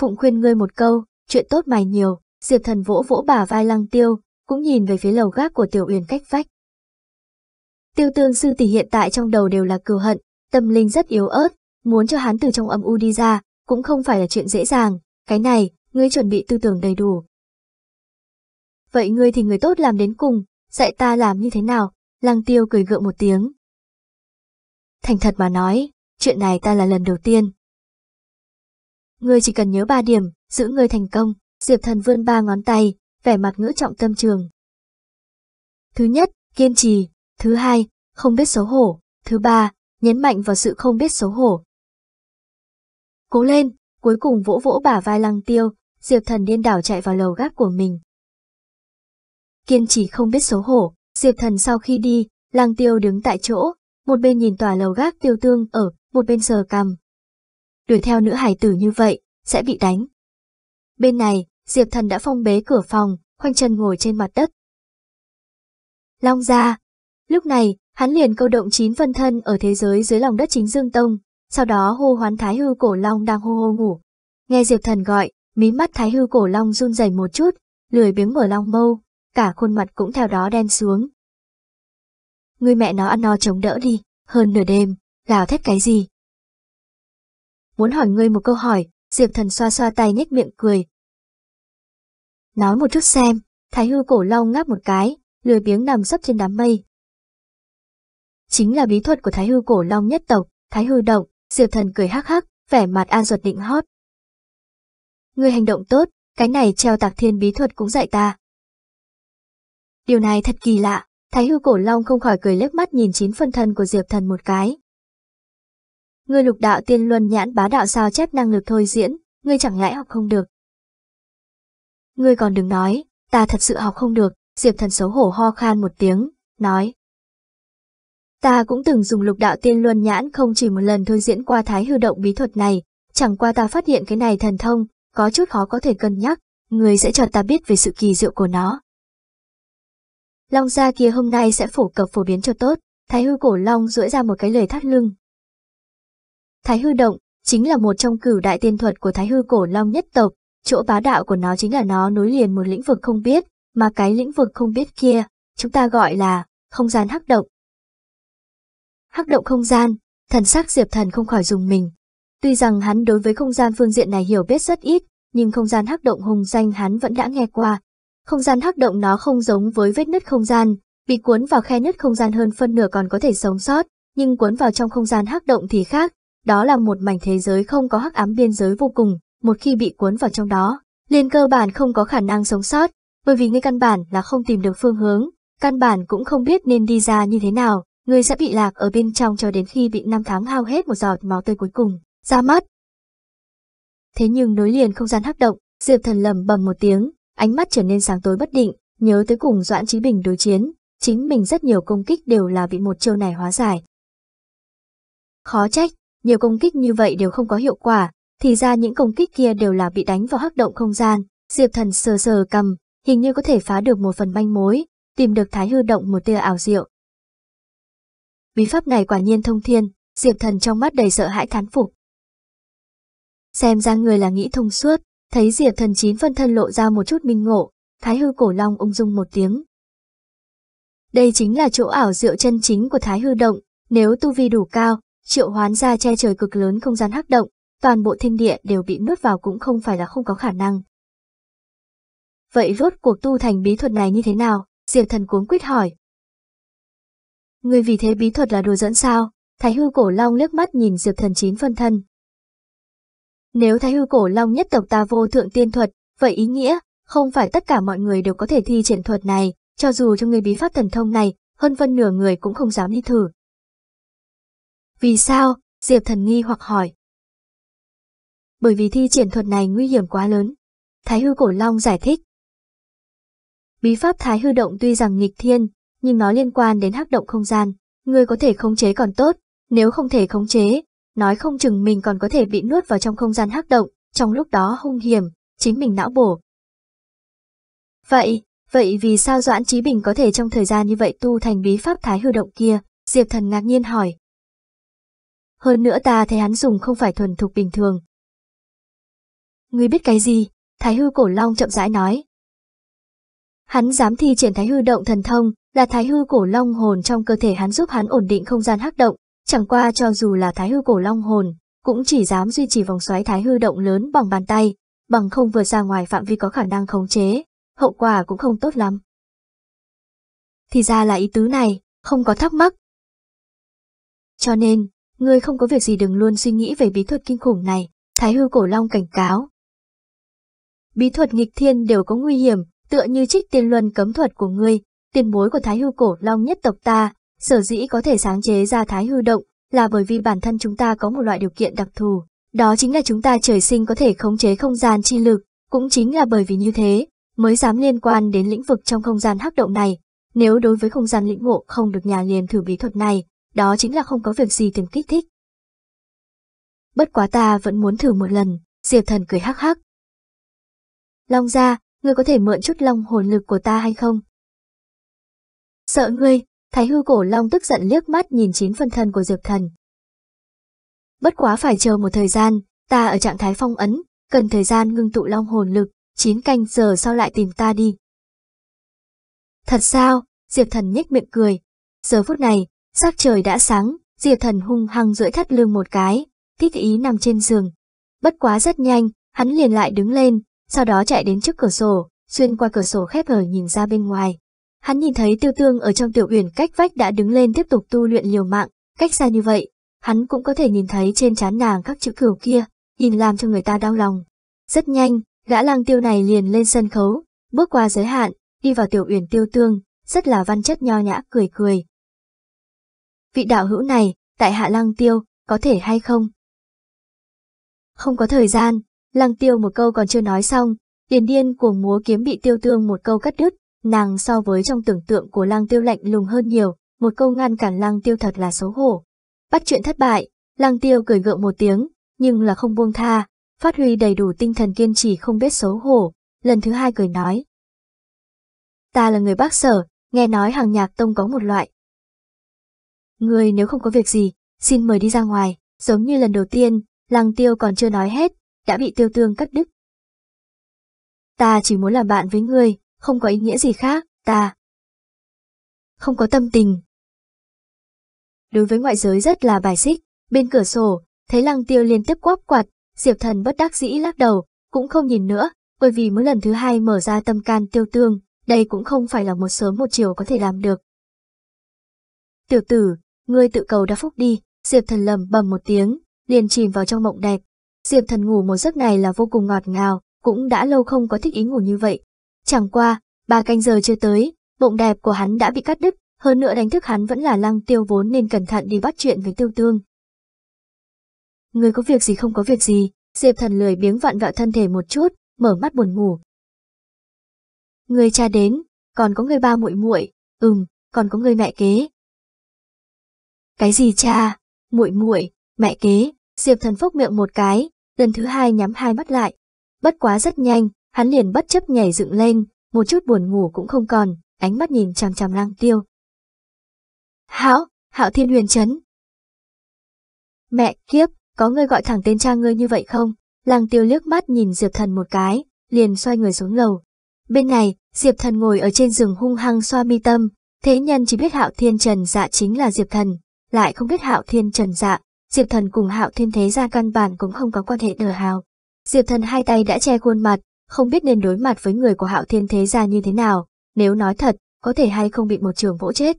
A: Phụng khuyên ngươi một câu, chuyện tốt mày nhiều, Diệp thần vỗ vỗ bà vai lăng tiêu, cũng nhìn về phía lầu gác của tiểu uyển cách vách. Tiêu tương sư tỷ hiện tại trong đầu đều là cừu hận, tâm linh rất yếu ớt, muốn cho hắn từ trong âm u đi ra, cũng không phải là chuyện dễ dàng, cái này, ngươi chuẩn bị tư tưởng đầy đủ. Vậy ngươi thì người tốt làm đến cùng, dạy ta làm như thế nào, lăng tiêu cười gượng một tiếng. Thành thật mà nói, chuyện này ta là lần đầu tiên. Ngươi chỉ cần nhớ ba điểm, giữ ngươi thành công, diệp thần vươn ba ngón tay, vẻ mặt ngữ trọng tâm trường. Thứ nhất, kiên trì, Thứ hai, không biết xấu hổ. Thứ ba, nhấn mạnh vào sự không biết xấu hổ. Cố lên, cuối cùng vỗ vỗ bả vai lăng tiêu, Diệp Thần điên đảo chạy vào lầu gác của mình. Kiên trì không biết xấu hổ, Diệp Thần sau khi đi, lăng tiêu đứng tại chỗ, một bên nhìn tòa lầu gác tiêu tương ở, một bên sờ cằm. Đuổi theo nữ hải tử như vậy, sẽ bị đánh. Bên này, Diệp Thần đã phong bế cửa phòng, khoanh chân ngồi trên mặt đất. Long ra, Lúc này, hắn liền câu động chín phân thân ở thế giới dưới lòng đất chính Dương Tông, sau đó hô hoán Thái Hư Cổ Long đang hô hô ngủ. Nghe Diệp Thần gọi, mí mắt Thái Hư Cổ Long run rẩy một chút, lười biếng mở long mâu, cả khuôn mặt cũng theo đó đen xuống. Người mẹ nó ăn no chống đỡ đi, hơn nửa đêm, gào thét cái gì? Muốn hỏi ngươi một câu hỏi, Diệp Thần xoa xoa tay nhếch miệng cười. Nói một chút xem, Thái Hư Cổ Long ngáp một cái, lười biếng nằm sấp trên đám mây, chính là bí thuật của Thái Hư cổ long nhất tộc, Thái Hư động, Diệp Thần cười hắc hắc, vẻ mặt an ruột định hót. Người hành động tốt, cái này treo tạc thiên bí thuật cũng dạy ta. Điều này thật kỳ lạ, Thái Hư cổ long không khỏi cười lếch mắt nhìn chín phân thân của Diệp Thần một cái. người lục đạo tiên luân nhãn bá đạo sao chép năng lực thôi diễn, ngươi chẳng lẽ học không được. Ngươi còn đừng nói, ta thật sự học không được, Diệp Thần xấu hổ ho khan một tiếng, nói, Ta cũng từng dùng lục đạo tiên luân nhãn không chỉ một lần thôi diễn qua thái hư động bí thuật này, chẳng qua ta phát hiện cái này thần thông, có chút khó có thể cân nhắc, người sẽ cho ta biết về sự kỳ diệu của nó. Long gia kia hôm nay sẽ phổ cập phổ biến cho tốt, thái hư cổ long duỗi ra một cái lời thắt lưng. Thái hư động, chính là một trong cửu đại tiên thuật của thái hư cổ long nhất tộc, chỗ bá đạo của nó chính là nó nối liền một lĩnh vực không biết, mà cái lĩnh vực không biết kia, chúng ta gọi là không gian hắc động, hắc động không gian, thần sắc Diệp Thần không khỏi dùng mình. Tuy rằng hắn đối với không gian phương diện này hiểu biết rất ít, nhưng không gian hắc động hùng danh hắn vẫn đã nghe qua. Không gian hắc động nó không giống với vết nứt không gian, bị cuốn vào khe nứt không gian hơn phân nửa còn có thể sống sót, nhưng cuốn vào trong không gian hắc động thì khác, đó là một mảnh thế giới không có hắc ám biên giới vô cùng, một khi bị cuốn vào trong đó, liền cơ bản không có khả năng sống sót, bởi vì ngay căn bản là không tìm được phương hướng, căn bản cũng không biết nên đi ra như thế nào, Người sẽ bị lạc ở bên trong cho đến khi bị năm tháng hao hết một giọt máu tươi cuối cùng, ra mắt. Thế nhưng nối liền không gian hắc động, Diệp Thần lầm bầm một tiếng, ánh mắt trở nên sáng tối bất định, nhớ tới cùng Doãn Chí Bình đối chiến, chính mình rất nhiều công kích đều là bị một chiêu này hóa giải. Khó trách, nhiều công kích như vậy đều không có hiệu quả, thì ra những công kích kia đều là bị đánh vào hắc động không gian, Diệp Thần sờ sờ cầm, hình như có thể phá được một phần manh mối, tìm được Thái Hư động một tia ảo diệu, bí pháp này quả nhiên thông thiên, Diệp Thần trong mắt đầy sợ hãi thán phục. Xem ra người là nghĩ thông suốt, thấy Diệp Thần chín phân thân lộ ra một chút minh ngộ, Thái Hư Cổ Long ung dung một tiếng. Đây chính là chỗ ảo diệu chân chính của Thái Hư Động, nếu tu vi đủ cao, triệu hoán ra che trời cực lớn không gian hắc động, toàn bộ thiên địa đều bị nuốt vào cũng không phải là không có khả năng. Vậy rốt cuộc tu thành bí thuật này như thế nào? Diệp Thần cuống quýt hỏi, Người vì thế bí thuật là đồ dẫn sao? Thái hư cổ long liếc mắt nhìn Diệp Thần chín phân thân. Nếu thái hư cổ long nhất tộc ta vô thượng tiên thuật, vậy ý nghĩa, không phải tất cả mọi người đều có thể thi triển thuật này, cho dù cho người bí pháp thần thông này, hơn phân nửa người cũng không dám đi thử. Vì sao? Diệp thần nghi hoặc hỏi. Bởi vì thi triển thuật này nguy hiểm quá lớn. Thái hư cổ long giải thích. Bí pháp thái hư động tuy rằng nghịch thiên, nhưng nó liên quan đến hắc động không gian, ngươi có thể khống chế còn tốt, nếu không thể khống chế, nói không chừng mình còn có thể bị nuốt vào trong không gian hắc động, trong lúc đó hung hiểm, chính mình não bổ. Vậy, vậy vì sao Doãn Chí Bình có thể trong thời gian như vậy tu thành bí pháp thái hư động kia? Diệp Thần ngạc nhiên hỏi. Hơn nữa ta thấy hắn dùng không phải thuần thục bình thường. Ngươi biết cái gì? Thái hư cổ long chậm rãi nói, Hắn dám thi triển thái hư động thần thông, là thái hư cổ long hồn trong cơ thể hắn giúp hắn ổn định không gian hắc động, chẳng qua cho dù là thái hư cổ long hồn, cũng chỉ dám duy trì vòng xoáy thái hư động lớn bằng bàn tay, bằng không vượt ra ngoài phạm vi có khả năng khống chế, hậu quả cũng không tốt lắm. Thì ra là ý tứ này, không có thắc mắc. Cho nên, ngươi không có việc gì đừng luôn suy nghĩ về bí thuật kinh khủng này, thái hư cổ long cảnh cáo. Bí thuật nghịch thiên đều có nguy hiểm, tựa như trích tiên luân cấm thuật của ngươi, tiền bối của Thái Hư Cổ Long nhất tộc ta, sở dĩ có thể sáng chế ra Thái Hư Động là bởi vì bản thân chúng ta có một loại điều kiện đặc thù, đó chính là chúng ta trời sinh có thể khống chế không gian chi lực, cũng chính là bởi vì như thế, mới dám liên quan đến lĩnh vực trong không gian hắc động này. Nếu đối với không gian lĩnh ngộ không được nhà liền thử bí thuật này, đó chính là không có việc gì tìm kích thích. Bất quá ta vẫn muốn thử một lần, Diệp Thần cười hắc hắc. Long ra, ngươi có thể mượn chút long hồn lực của ta hay không? Sợ ngươi, thái hư cổ long tức giận liếc mắt nhìn chín phân thân của diệp thần. Bất quá phải chờ một thời gian, ta ở trạng thái phong ấn, cần thời gian ngưng tụ long hồn lực, chín canh giờ sau lại tìm ta đi. Thật sao, diệp thần nhếch miệng cười. Giờ phút này, sắc trời đã sáng, diệp thần hung hăng rưỡi thắt lưng một cái, thích ý nằm trên giường. Bất quá rất nhanh, hắn liền lại đứng lên, sau đó chạy đến trước cửa sổ, xuyên qua cửa sổ khép hờ nhìn ra bên ngoài. Hắn nhìn thấy tiêu tương ở trong tiểu uyển cách vách đã đứng lên tiếp tục tu luyện liều mạng, cách xa như vậy, hắn cũng có thể nhìn thấy trên trán nàng các chữ cửu kia, nhìn làm cho người ta đau lòng. Rất nhanh, gã lang tiêu này liền lên sân khấu, bước qua giới hạn, đi vào tiểu uyển tiêu tương, rất là văn chất nho nhã cười cười. Vị đạo hữu này, tại hạ lang tiêu, có thể hay không? Không có thời gian, Lăng tiêu một câu còn chưa nói xong, điền điên cuồng múa kiếm bị tiêu tương một câu cắt đứt, nàng so với trong tưởng tượng của lăng tiêu lạnh lùng hơn nhiều, một câu ngăn cản lăng tiêu thật là xấu hổ. Bắt chuyện thất bại, lăng tiêu cười gượng một tiếng, nhưng là không buông tha, phát huy đầy đủ tinh thần kiên trì không biết xấu hổ, lần thứ hai cười nói. Ta là người bác sở, nghe nói hàng nhạc tông có một loại. Người nếu không có việc gì, xin mời đi ra ngoài, giống như lần đầu tiên, lăng tiêu còn chưa nói hết, đã bị tiêu tương cắt đứt. Ta chỉ muốn làm bạn với ngươi, không có ý nghĩa gì khác, ta. Không có tâm tình. Đối với ngoại giới rất là bài xích, bên cửa sổ, thấy lăng tiêu liên tiếp quắp quạt, diệp thần bất đắc dĩ lắc đầu, cũng không nhìn nữa, bởi vì mỗi lần thứ hai mở ra tâm can tiêu tương, đây cũng không phải là một sớm một chiều có thể làm được. Tiểu tử, ngươi tự cầu đã phúc đi, diệp thần lầm bầm một tiếng, liền chìm vào trong mộng đẹp, Diệp thần ngủ một giấc này là vô cùng ngọt ngào, cũng đã lâu không có thích ý ngủ như vậy. Chẳng qua, ba canh giờ chưa tới, bụng đẹp của hắn đã bị cắt đứt, hơn nữa đánh thức hắn vẫn là lăng tiêu vốn nên cẩn thận đi bắt chuyện với tiêu tương. Người có việc gì không có việc gì, Diệp thần lười biếng vặn vẹo thân thể một chút, mở mắt buồn ngủ. Người cha đến, còn có người ba muội muội, ừm, còn có người mẹ kế. Cái gì cha, muội muội, mẹ kế, Diệp thần phốc miệng một cái, lần thứ hai nhắm hai mắt lại. Bất quá rất nhanh, hắn liền bất chấp nhảy dựng lên, một chút buồn ngủ cũng không còn, ánh mắt nhìn chằm chằm lăng tiêu. Hảo, Hảo Thiên Huyền Chấn, Mẹ kiếp, có người gọi thẳng tên cha ngươi như vậy không? Lăng tiêu liếc mắt nhìn Diệp Thần một cái, liền xoay người xuống lầu. Bên này, Diệp Thần ngồi ở trên giường hung hăng xoa mi tâm, thế nhân chỉ biết Hạo Thiên Trần Dạ chính là Diệp Thần, lại không biết Hạo Thiên Trần Dạ Diệp Thần cùng Hạo Thiên thế ra căn bản cũng không có quan hệ đời hào. Diệp Thần hai tay đã che khuôn mặt, không biết nên đối mặt với người của Hạo Thiên thế ra như thế nào, nếu nói thật, có thể hay không bị một trường vỗ chết.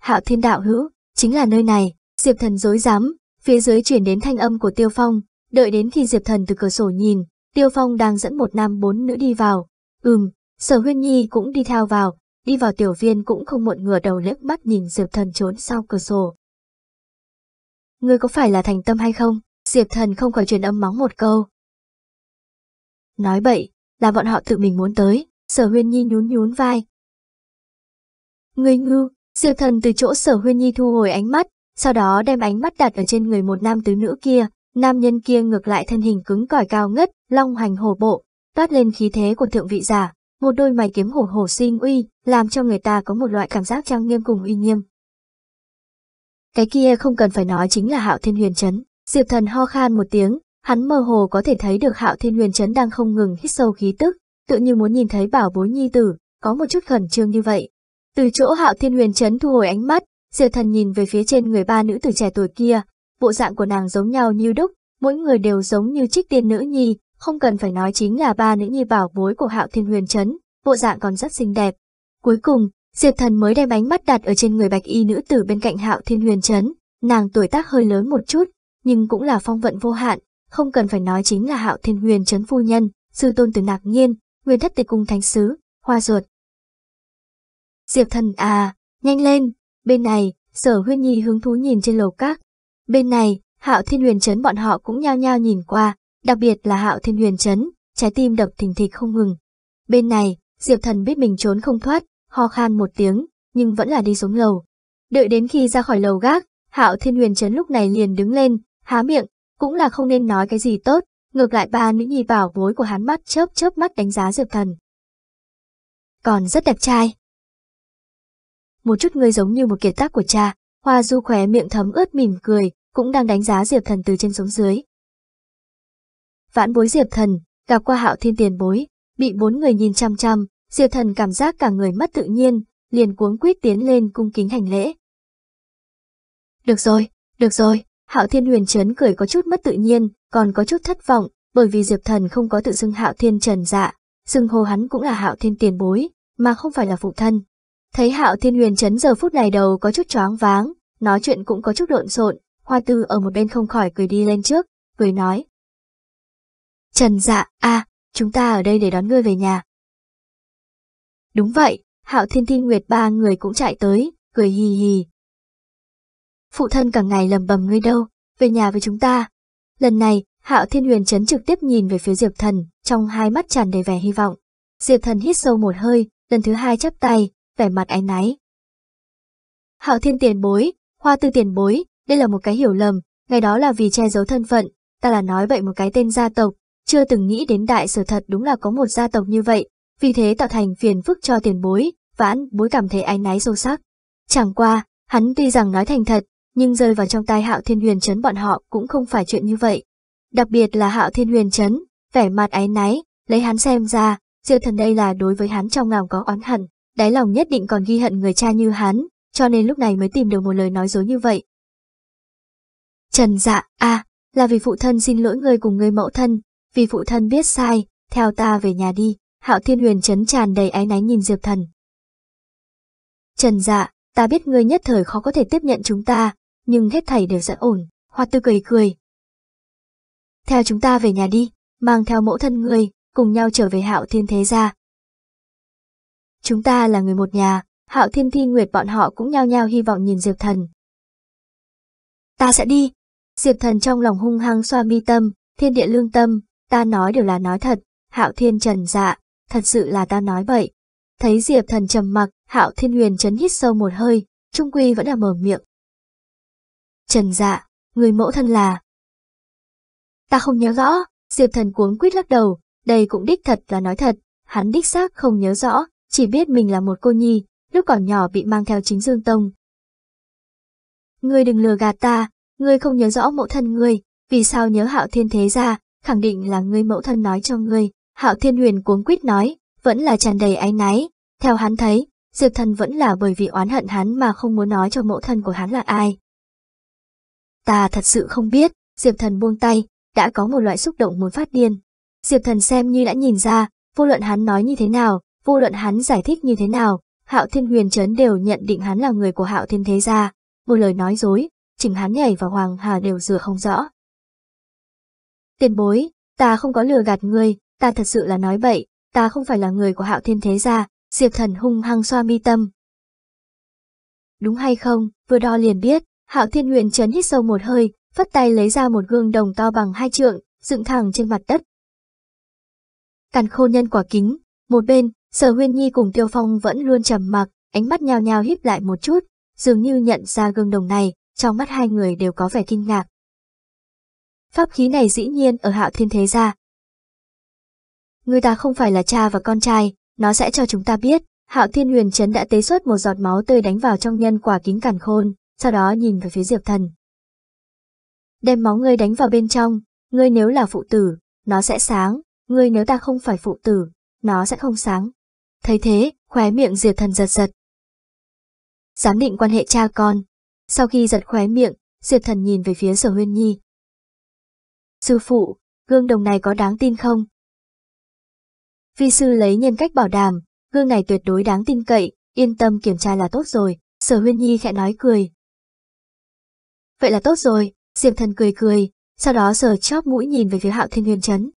A: Hạo Thiên đạo hữu, chính là nơi này, Diệp Thần dối dám. phía dưới chuyển đến thanh âm của Tiêu Phong, đợi đến khi Diệp Thần từ cửa sổ nhìn, Tiêu Phong đang dẫn một nam bốn nữ đi vào. Ừm, Sở Huyên Nhi cũng đi theo vào, đi vào tiểu viên cũng không muộn ngửa đầu lếc mắt nhìn Diệp Thần trốn sau cửa sổ ngươi có phải là thành tâm hay không? Diệp thần không khỏi truyền âm mắng một câu. Nói bậy, là bọn họ tự mình muốn tới, sở huyên nhi nhún nhún vai. Ngươi ngưu, diệp thần từ chỗ sở huyên nhi thu hồi ánh mắt, sau đó đem ánh mắt đặt ở trên người một nam tứ nữ kia, nam nhân kia ngược lại thân hình cứng cỏi cao ngất, long hành hồ bộ, toát lên khí thế của thượng vị giả, một đôi mày kiếm hổ hổ sinh uy, làm cho người ta có một loại cảm giác trang nghiêm cùng uy nghiêm, cái kia không cần phải nói chính là Hạo Thiên Huyền Chấn. Diệp Thần ho khan một tiếng, hắn mơ hồ có thể thấy được Hạo Thiên Huyền Chấn đang không ngừng hít sâu khí tức, tự như muốn nhìn thấy bảo bối nhi tử, có một chút khẩn trương như vậy. Từ chỗ Hạo Thiên Huyền Chấn thu hồi ánh mắt, Diệp Thần nhìn về phía trên người ba nữ tử trẻ tuổi kia, bộ dạng của nàng giống nhau như đúc, mỗi người đều giống như trích tiên nữ nhi, không cần phải nói chính là ba nữ nhi bảo bối của Hạo Thiên Huyền chấn bộ dạng còn rất xinh đẹp. Cuối cùng, Diệp Thần mới đem ánh mắt đặt ở trên người bạch y nữ tử bên cạnh hạo thiên huyền chấn, nàng tuổi tác hơi lớn một chút, nhưng cũng là phong vận vô hạn, không cần phải nói chính là hạo thiên huyền chấn phu nhân, sư tôn từ nạc nhiên, nguyên thất tịch cung thánh sứ, hoa ruột. Diệp Thần à, nhanh lên, bên này, sở huyên nhi hứng thú nhìn trên lầu các, bên này, hạo thiên huyền chấn bọn họ cũng nhao nhao nhìn qua, đặc biệt là hạo thiên huyền chấn, trái tim đập thình thịch không ngừng. Bên này, Diệp Thần biết mình trốn không thoát, ho khan một tiếng, nhưng vẫn là đi xuống lầu. Đợi đến khi ra khỏi lầu gác, Hạo Thiên Huyền Trấn lúc này liền đứng lên, há miệng, cũng là không nên nói cái gì tốt, ngược lại ba nữ nhi bảo bối của hắn mắt chớp chớp mắt đánh giá Diệp Thần. Còn rất đẹp trai. Một chút người giống như một kiệt tác của cha, Hoa Du khóe miệng thấm ướt mỉm cười, cũng đang đánh giá Diệp Thần từ trên xuống dưới. Vãn bối Diệp Thần, gặp qua Hạo Thiên Tiền bối, bị bốn người nhìn chăm chăm, Diệp thần cảm giác cả người mất tự nhiên, liền cuốn quýt tiến lên cung kính hành lễ. Được rồi, được rồi, Hạo Thiên Huyền Trấn cười có chút mất tự nhiên, còn có chút thất vọng, bởi vì Diệp Thần không có tự xưng Hạo Thiên Trần dạ, xưng hô hắn cũng là Hạo Thiên tiền bối, mà không phải là phụ thân. Thấy Hạo Thiên Huyền Trấn giờ phút này đầu có chút choáng váng, nói chuyện cũng có chút lộn xộn, Hoa Tư ở một bên không khỏi cười đi lên trước, cười nói. Trần dạ, a, à, chúng ta ở đây để đón ngươi về nhà, Đúng vậy, Hạo Thiên Thiên Nguyệt ba người cũng chạy tới, cười hì hì. Phụ thân cả ngày lầm bầm ngươi đâu, về nhà với chúng ta. Lần này, Hạo Thiên Huyền chấn trực tiếp nhìn về phía Diệp Thần, trong hai mắt tràn đầy vẻ hy vọng. Diệp Thần hít sâu một hơi, lần thứ hai chắp tay, vẻ mặt áy náy. Hạo Thiên tiền bối, Hoa Tư tiền bối, đây là một cái hiểu lầm, ngày đó là vì che giấu thân phận, ta là nói bậy một cái tên gia tộc, chưa từng nghĩ đến đại sở thật đúng là có một gia tộc như vậy, vì thế tạo thành phiền phức cho tiền bối, vãn bối cảm thấy ái náy sâu sắc. Chẳng qua, hắn tuy rằng nói thành thật, nhưng rơi vào trong tai hạo thiên huyền chấn bọn họ cũng không phải chuyện như vậy. Đặc biệt là hạo thiên huyền chấn, vẻ mặt ái náy, lấy hắn xem ra, diệu thần đây là đối với hắn trong lòng có oán hận, đáy lòng nhất định còn ghi hận người cha như hắn, cho nên lúc này mới tìm được một lời nói dối như vậy. Trần dạ, a à, là vì phụ thân xin lỗi người cùng người mẫu thân, vì phụ thân biết sai, theo ta về nhà đi. Hạo Thiên Huyền chấn tràn đầy áy náy nhìn Diệp Thần. Trần dạ, ta biết ngươi nhất thời khó có thể tiếp nhận chúng ta, nhưng hết thảy đều sẽ ổn, Hoa Tư cười cười. Theo chúng ta về nhà đi, mang theo mẫu thân ngươi, cùng nhau trở về Hạo Thiên Thế gia. Chúng ta là người một nhà, Hạo Thiên Thi Nguyệt bọn họ cũng nhao nhao hy vọng nhìn Diệp Thần. Ta sẽ đi. Diệp Thần trong lòng hung hăng xoa mi tâm, thiên địa lương tâm, ta nói đều là nói thật, Hạo Thiên Trần dạ, thật sự là ta nói bậy. Thấy Diệp Thần trầm mặc, Hạo Thiên Huyền chấn hít sâu một hơi, trung quy vẫn là mở miệng. Trần dạ, người mẫu thân là... Ta không nhớ rõ, Diệp Thần cuốn quýt lắc đầu, đây cũng đích thật là nói thật, hắn đích xác không nhớ rõ, chỉ biết mình là một cô nhi, lúc còn nhỏ bị mang theo chính Dương Tông. Ngươi đừng lừa gạt ta, ngươi không nhớ rõ mẫu thân ngươi, vì sao nhớ hạo thiên thế ra, khẳng định là ngươi mẫu thân nói cho ngươi, Hạo Thiên Huyền cuống quýt nói, vẫn là tràn đầy áy náy. Theo hắn thấy, Diệp Thần vẫn là bởi vì oán hận hắn mà không muốn nói cho mẫu thân của hắn là ai. Ta thật sự không biết, Diệp Thần buông tay, đã có một loại xúc động muốn phát điên. Diệp Thần xem như đã nhìn ra, vô luận hắn nói như thế nào, vô luận hắn giải thích như thế nào, Hạo Thiên Huyền Trấn đều nhận định hắn là người của Hạo Thiên Thế Gia. Một lời nói dối, chỉnh hắn nhảy và Hoàng Hà đều rửa không rõ. Tiền bối, ta không có lừa gạt ngươi, ta thật sự là nói bậy, ta không phải là người của hạo thiên thế gia, Diệp Thần hung hăng xoa mi tâm. Đúng hay không, vừa đo liền biết, hạo thiên huyền chấn hít sâu một hơi, phất tay lấy ra một gương đồng to bằng hai trượng, dựng thẳng trên mặt đất. Càn khôn nhân quả kính, một bên, sở huyên nhi cùng tiêu phong vẫn luôn trầm mặc, ánh mắt nhào nhào híp lại một chút, dường như nhận ra gương đồng này, trong mắt hai người đều có vẻ kinh ngạc. Pháp khí này dĩ nhiên ở hạo thiên thế gia, người ta không phải là cha và con trai, nó sẽ cho chúng ta biết. Hạo Thiên Huyền Trấn đã tế xuất một giọt máu tươi đánh vào trong nhân quả kính cản khôn, sau đó nhìn về phía Diệp Thần. Đem máu ngươi đánh vào bên trong, ngươi nếu là phụ tử, nó sẽ sáng, ngươi nếu ta không phải phụ tử, nó sẽ không sáng. Thấy thế, khóe miệng Diệp Thần giật giật. Giám định quan hệ cha con. Sau khi giật khóe miệng, Diệp Thần nhìn về phía Sở Huyên Nhi. Sư phụ, gương đồng này có đáng tin không? Vi sư lấy nhân cách bảo đảm, gương này tuyệt đối đáng tin cậy, yên tâm kiểm tra là tốt rồi, sở huyên nhi khẽ nói cười. Vậy là tốt rồi, Diệp thần cười cười, sau đó sờ chóp mũi nhìn về phía hạo thiên huyền chấn.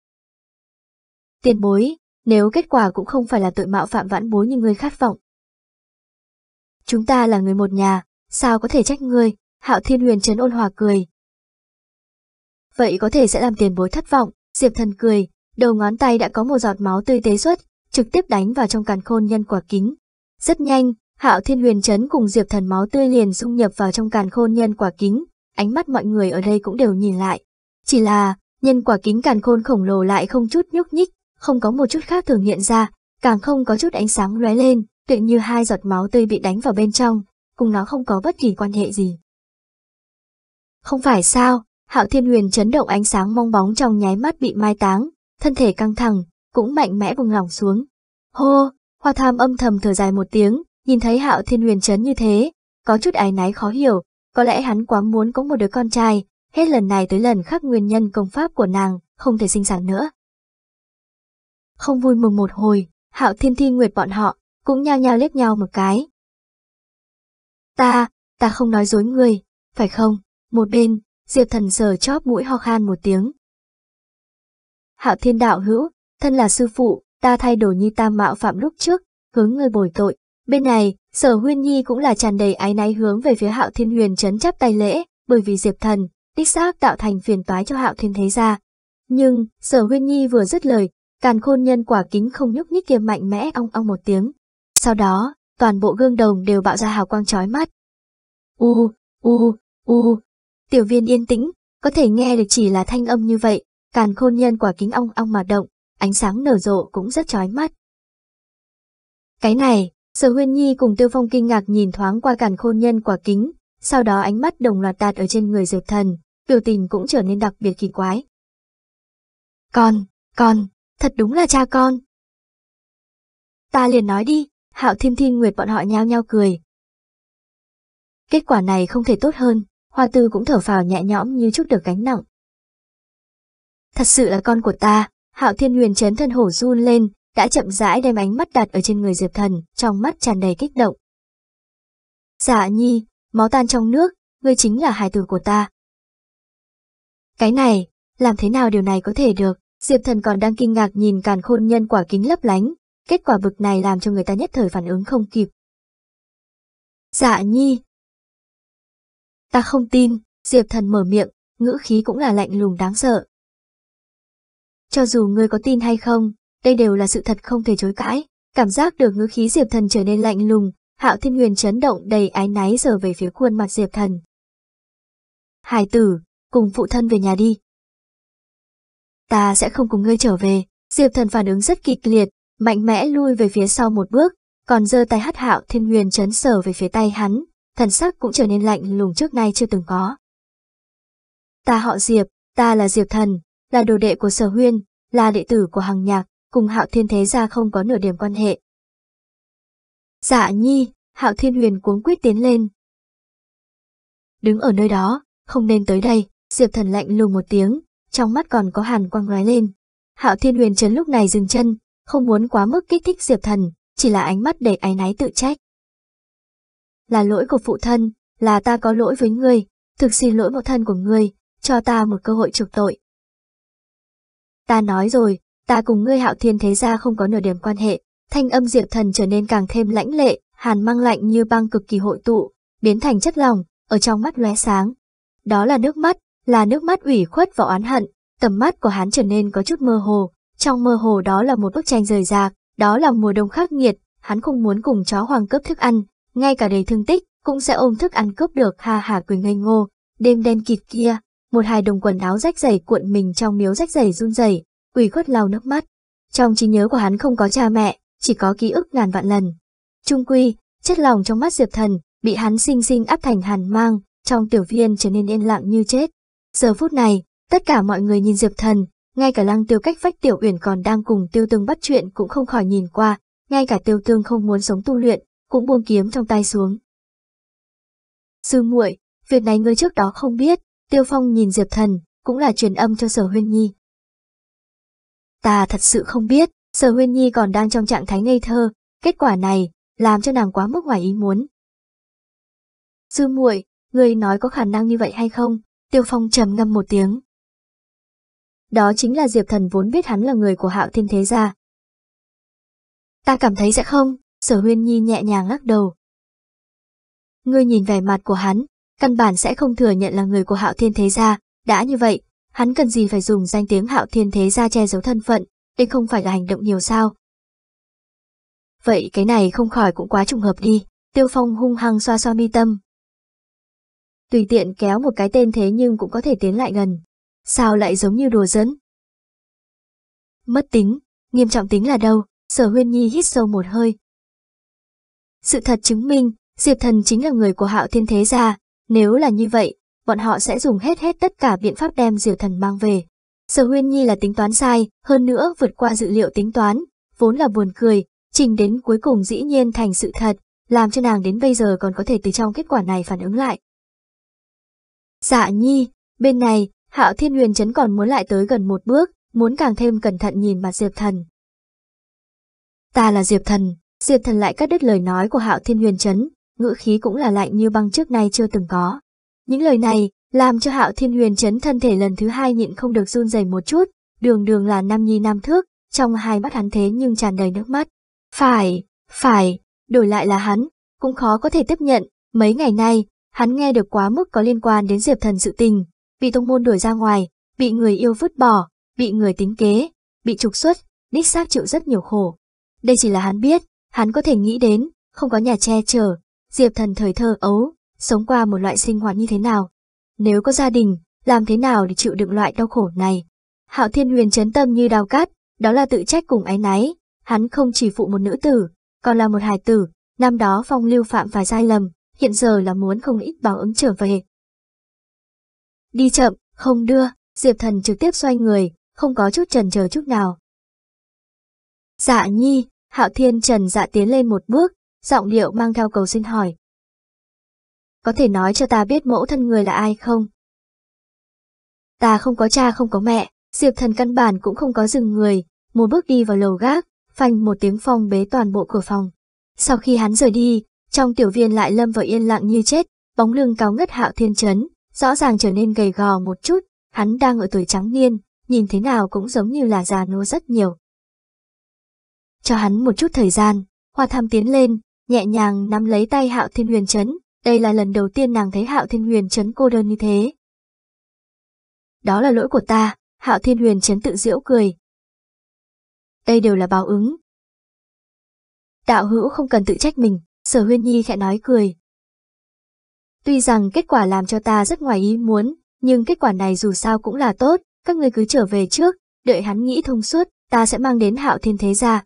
A: Tiền bối, nếu kết quả cũng không phải là tội mạo phạm vãn bối như ngươi khát vọng. Chúng ta là người một nhà, sao có thể trách ngươi, hạo thiên huyền chấn ôn hòa cười. Vậy có thể sẽ làm tiền bối thất vọng, Diệp thần cười, Đầu ngón tay đã có một giọt máu tươi tế xuất, trực tiếp đánh vào trong càn khôn nhân quả kính. Rất nhanh, Hạo Thiên Huyền Trấn cùng Diệp Thần máu tươi liền dung nhập vào trong càn khôn nhân quả kính, ánh mắt mọi người ở đây cũng đều nhìn lại. Chỉ là, nhân quả kính càn khôn khổng lồ lại không chút nhúc nhích, không có một chút khác thường hiện ra, càng không có chút ánh sáng lóe lên, tựa như hai giọt máu tươi bị đánh vào bên trong, cùng nó không có bất kỳ quan hệ gì. Không phải sao, Hạo Thiên Huyền chấn động ánh sáng mong bóng trong nháy mắt bị mai táng, thân thể căng thẳng, cũng mạnh mẽ vùng lỏng xuống. Hô, hoa tham âm thầm thở dài một tiếng, nhìn thấy hạo thiên huyền chấn như thế, có chút ái náy khó hiểu, có lẽ hắn quá muốn có một đứa con trai, hết lần này tới lần khác nguyên nhân công pháp của nàng không thể sinh sản nữa. Không vui mừng một hồi, hạo thiên thi nguyệt bọn họ, cũng nhao nhao liếc nhau một cái. Ta, ta không nói dối người phải không? Một bên, Diệp thần sờ chóp mũi ho khan một tiếng, Hạo thiên đạo hữu, thân là sư phụ, ta thay đổi như tam mạo phạm lúc trước, hướng người bồi tội. Bên này, sở huyên nhi cũng là tràn đầy ái náy hướng về phía hạo thiên huyền chấn chắp tay lễ, bởi vì diệp thần, đích xác tạo thành phiền toái cho hạo thiên thế gia. Nhưng, sở huyên nhi vừa dứt lời, càn khôn nhân quả kính không nhúc nhích kia mạnh mẽ ong ong một tiếng. Sau đó, toàn bộ gương đồng đều bạo ra hào quang chói mắt. U, u, u, tiểu viên yên tĩnh, có thể nghe được chỉ là thanh âm như vậy, Càn khôn nhân quả kính ong ong mà động, ánh sáng nở rộ cũng rất chói mắt. Cái này, Sở Huyên Nhi cùng Tiêu Phong kinh ngạc nhìn thoáng qua càn khôn nhân quả kính, sau đó ánh mắt đồng loạt tạt ở trên người Diệp Thần, biểu tình cũng trở nên đặc biệt kỳ quái. Con, con, thật đúng là cha con. Ta liền nói đi, Hạo Thiên Thiên Nguyệt bọn họ nhao nhao cười. Kết quả này không thể tốt hơn, Hoa Tư cũng thở phào nhẹ nhõm như chút được gánh nặng. Thật sự là con của ta, hạo thiên huyền chấn thân hổ run lên, đã chậm rãi đem ánh mắt đặt ở trên người Diệp Thần, trong mắt tràn đầy kích động. Dạ nhi, máu tan trong nước, ngươi chính là hài tử của ta. Cái này, làm thế nào điều này có thể được, Diệp Thần còn đang kinh ngạc nhìn càn khôn nhân quả kính lấp lánh, kết quả bực này làm cho người ta nhất thời phản ứng không kịp. Dạ nhi. Ta không tin, Diệp Thần mở miệng, ngữ khí cũng là lạnh lùng đáng sợ, cho dù ngươi có tin hay không, đây đều là sự thật không thể chối cãi. Cảm giác được ngữ khí Diệp Thần trở nên lạnh lùng, Hạo Thiên Huyền chấn động đầy ái náy giờ về phía khuôn mặt Diệp Thần. Hải tử, cùng phụ thân về nhà đi. Ta sẽ không cùng ngươi trở về. Diệp Thần phản ứng rất kịch liệt, mạnh mẽ lui về phía sau một bước, còn giơ tay hất Hạo Thiên Huyền chấn sở về phía tay hắn, thần sắc cũng trở nên lạnh lùng trước nay chưa từng có. Ta họ Diệp, ta là Diệp Thần, là đồ đệ của Sở Huyên, là đệ tử của hàng nhạc, cùng hạo thiên thế gia không có nửa điểm quan hệ. Dạ nhi, hạo thiên huyền cuốn quyết tiến lên. Đứng ở nơi đó, không nên tới đây, diệp thần lạnh lùng một tiếng, trong mắt còn có hàn quang lóe lên. Hạo thiên huyền chấn lúc này dừng chân, không muốn quá mức kích thích diệp thần, chỉ là ánh mắt đầy áy náy tự trách. Là lỗi của phụ thân, là ta có lỗi với ngươi, thực xin lỗi mẫu thân của ngươi, cho ta một cơ hội trục tội. Ta nói rồi, ta cùng ngươi hạo thiên thế gia không có nửa điểm quan hệ. Thanh âm diệp thần trở nên càng thêm lãnh lệ, hàn mang lạnh như băng cực kỳ hội tụ, biến thành chất lòng, ở trong mắt lóe sáng. Đó là nước mắt, là nước mắt ủy khuất và oán hận, tầm mắt của hắn trở nên có chút mơ hồ, trong mơ hồ đó là một bức tranh rời rạc, đó là mùa đông khắc nghiệt, hắn không muốn cùng chó hoàng cướp thức ăn, ngay cả đầy thương tích, cũng sẽ ôm thức ăn cướp được ha hà cười ngây ngô, đêm đen kịt kia, một hài đồng quần áo rách rẩy cuộn mình trong miếu rách rẩy run rẩy, quỳ khuất lau nước mắt. Trong trí nhớ của hắn không có cha mẹ, chỉ có ký ức ngàn vạn lần. Trung quy, chất lòng trong mắt Diệp Thần bị hắn sinh sinh áp thành hàn mang, trong tiểu viên trở nên yên lặng như chết. Giờ phút này, tất cả mọi người nhìn Diệp Thần, ngay cả Lăng Tiêu cách vách Tiểu Uyển còn đang cùng Tiêu Tương bắt chuyện cũng không khỏi nhìn qua, ngay cả Tiêu Tương không muốn sống tu luyện, cũng buông kiếm trong tay xuống. Sư muội, việc này ngươi trước đó không biết, Tiêu Phong nhìn Diệp Thần, cũng là truyền âm cho Sở Huyên Nhi. Ta thật sự không biết, Sở Huyên Nhi còn đang trong trạng thái ngây thơ, kết quả này làm cho nàng quá mức ngoài ý muốn. Sư muội, người nói có khả năng như vậy hay không? Tiêu Phong trầm ngâm một tiếng. Đó chính là Diệp Thần vốn biết hắn là người của Hạo Thiên Thế Gia. Ta cảm thấy sẽ không, Sở Huyên Nhi nhẹ nhàng lắc đầu. Ngươi nhìn vẻ mặt của hắn, căn bản sẽ không thừa nhận là người của hạo thiên thế gia, đã như vậy, hắn cần gì phải dùng danh tiếng hạo thiên thế gia che giấu thân phận, đây không phải là hành động nhiều sao. Vậy cái này không khỏi cũng quá trùng hợp đi, tiêu phong hung hăng xoa xoa mi tâm. Tùy tiện kéo một cái tên thế nhưng cũng có thể tiến lại gần, sao lại giống như đùa giỡn. Mất tính, nghiêm trọng tính là đâu, sở huyên nhi hít sâu một hơi. Sự thật chứng minh, Diệp Thần chính là người của hạo thiên thế gia, nếu là như vậy, bọn họ sẽ dùng hết hết tất cả biện pháp đem diều thần mang về. Sở Huyên Nhi là tính toán sai, hơn nữa vượt qua dự liệu tính toán, vốn là buồn cười, trình đến cuối cùng dĩ nhiên thành sự thật, làm cho nàng đến bây giờ còn có thể từ trong kết quả này phản ứng lại. Dạ Nhi, bên này, Hạo Thiên Huyền chấn còn muốn lại tới gần một bước, muốn càng thêm cẩn thận nhìn mặt Diệp Thần. Ta là Diệp Thần, Diệp Thần lại cắt đứt lời nói của Hạo Thiên Huyền chấn ngữ khí cũng là lạnh như băng trước nay chưa từng có. Những lời này, làm cho hạo thiên huyền chấn thân thể lần thứ hai nhịn không được run rẩy một chút, đường đường là nam nhi nam thước, trong hai mắt hắn thế nhưng tràn đầy nước mắt. Phải, phải, đổi lại là hắn, cũng khó có thể tiếp nhận, mấy ngày nay, hắn nghe được quá mức có liên quan đến diệp thần sự tình, bị tông môn đuổi ra ngoài, bị người yêu vứt bỏ, bị người tính kế, bị trục xuất, đích xác chịu rất nhiều khổ. Đây chỉ là hắn biết, hắn có thể nghĩ đến, không có nhà che chở, Diệp Thần thời thơ ấu, sống qua một loại sinh hoạt như thế nào? Nếu có gia đình, làm thế nào để chịu đựng loại đau khổ này? Hạo Thiên Huyền chấn tâm như đào cát, đó là tự trách cùng ái náy, hắn không chỉ phụ một nữ tử, còn là một hài tử, năm đó phong lưu phạm vài sai lầm, hiện giờ là muốn không ít báo ứng trở về. Đi chậm, không đưa, Diệp Thần trực tiếp xoay người, không có chút trần chờ chút nào. Dạ nhi, Hạo Thiên Trần dạ tiến lên một bước, giọng điệu mang theo cầu xin hỏi. Có thể nói cho ta biết mẫu thân người là ai không? Ta không có cha không có mẹ, Diệp thần căn bản cũng không có dừng người, một bước đi vào lầu gác, phanh một tiếng phong bế toàn bộ cửa phòng. Sau khi hắn rời đi, trong tiểu viên lại lâm vào yên lặng như chết, bóng lưng cao ngất hạo thiên chấn, rõ ràng trở nên gầy gò một chút, hắn đang ở tuổi trắng niên, nhìn thế nào cũng giống như là già nô rất nhiều. Cho hắn một chút thời gian, hoa tham tiến lên, nhẹ nhàng nắm lấy tay Hạo Thiên Huyền Trấn, đây là lần đầu tiên nàng thấy Hạo Thiên Huyền Trấn cô đơn như thế. Đó là lỗi của ta, Hạo Thiên Huyền Trấn tự giễu cười. Đây đều là báo ứng. Đạo hữu không cần tự trách mình, Sở Huyên Nhi khẽ nói cười. Tuy rằng kết quả làm cho ta rất ngoài ý muốn, nhưng kết quả này dù sao cũng là tốt, các ngươi cứ trở về trước, đợi hắn nghĩ thông suốt, ta sẽ mang đến hạo thiên thế ra.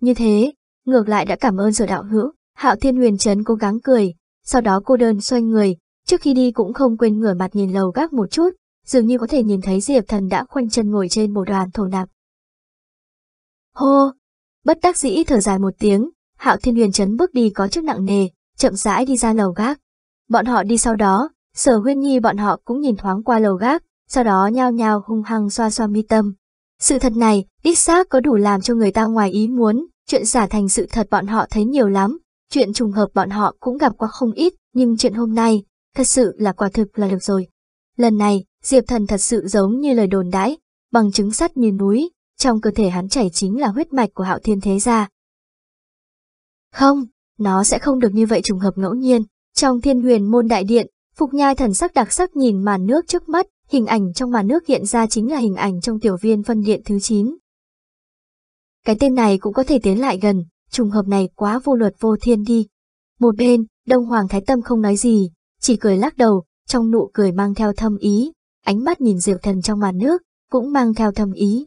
A: Như thế, ngược lại đã cảm ơn sở đạo hữu. Hạo Thiên Huyền Trấn cố gắng cười, sau đó cô đơn xoay người, trước khi đi cũng không quên ngửa mặt nhìn lầu gác một chút, dường như có thể nhìn thấy Diệp Thần đã khoanh chân ngồi trên một đoàn thổ nạp. Hô! Bất đắc dĩ thở dài một tiếng, Hạo Thiên Huyền Trấn bước đi có chút nặng nề, chậm rãi đi ra lầu gác. Bọn họ đi sau đó, sở huyên nhi bọn họ cũng nhìn thoáng qua lầu gác, sau đó nhao nhao hung hăng xoa xoa mi tâm. Sự thật này, đích xác có đủ làm cho người ta ngoài ý muốn, Chuyện giả thành sự thật bọn họ thấy nhiều lắm, chuyện trùng hợp bọn họ cũng gặp qua không ít, nhưng chuyện hôm nay, thật sự là quả thực là được rồi. Lần này, Diệp Thần thật sự giống như lời đồn đãi, bằng chứng sắt như núi, trong cơ thể hắn chảy chính là huyết mạch của hạo thiên thế gia. Không, nó sẽ không được như vậy trùng hợp ngẫu nhiên. Trong thiên huyền môn đại điện, Phục Nhai thần sắc đặc sắc nhìn màn nước trước mắt, hình ảnh trong màn nước hiện ra chính là hình ảnh trong tiểu viên phân điện thứ 9. Cái tên này cũng có thể tiến lại gần, trùng hợp này quá vô luật vô thiên đi. Một bên, Đông Hoàng Thái Tâm không nói gì, chỉ cười lắc đầu, trong nụ cười mang theo thâm ý, ánh mắt nhìn Diệp Thần trong màn nước, cũng mang theo thâm ý.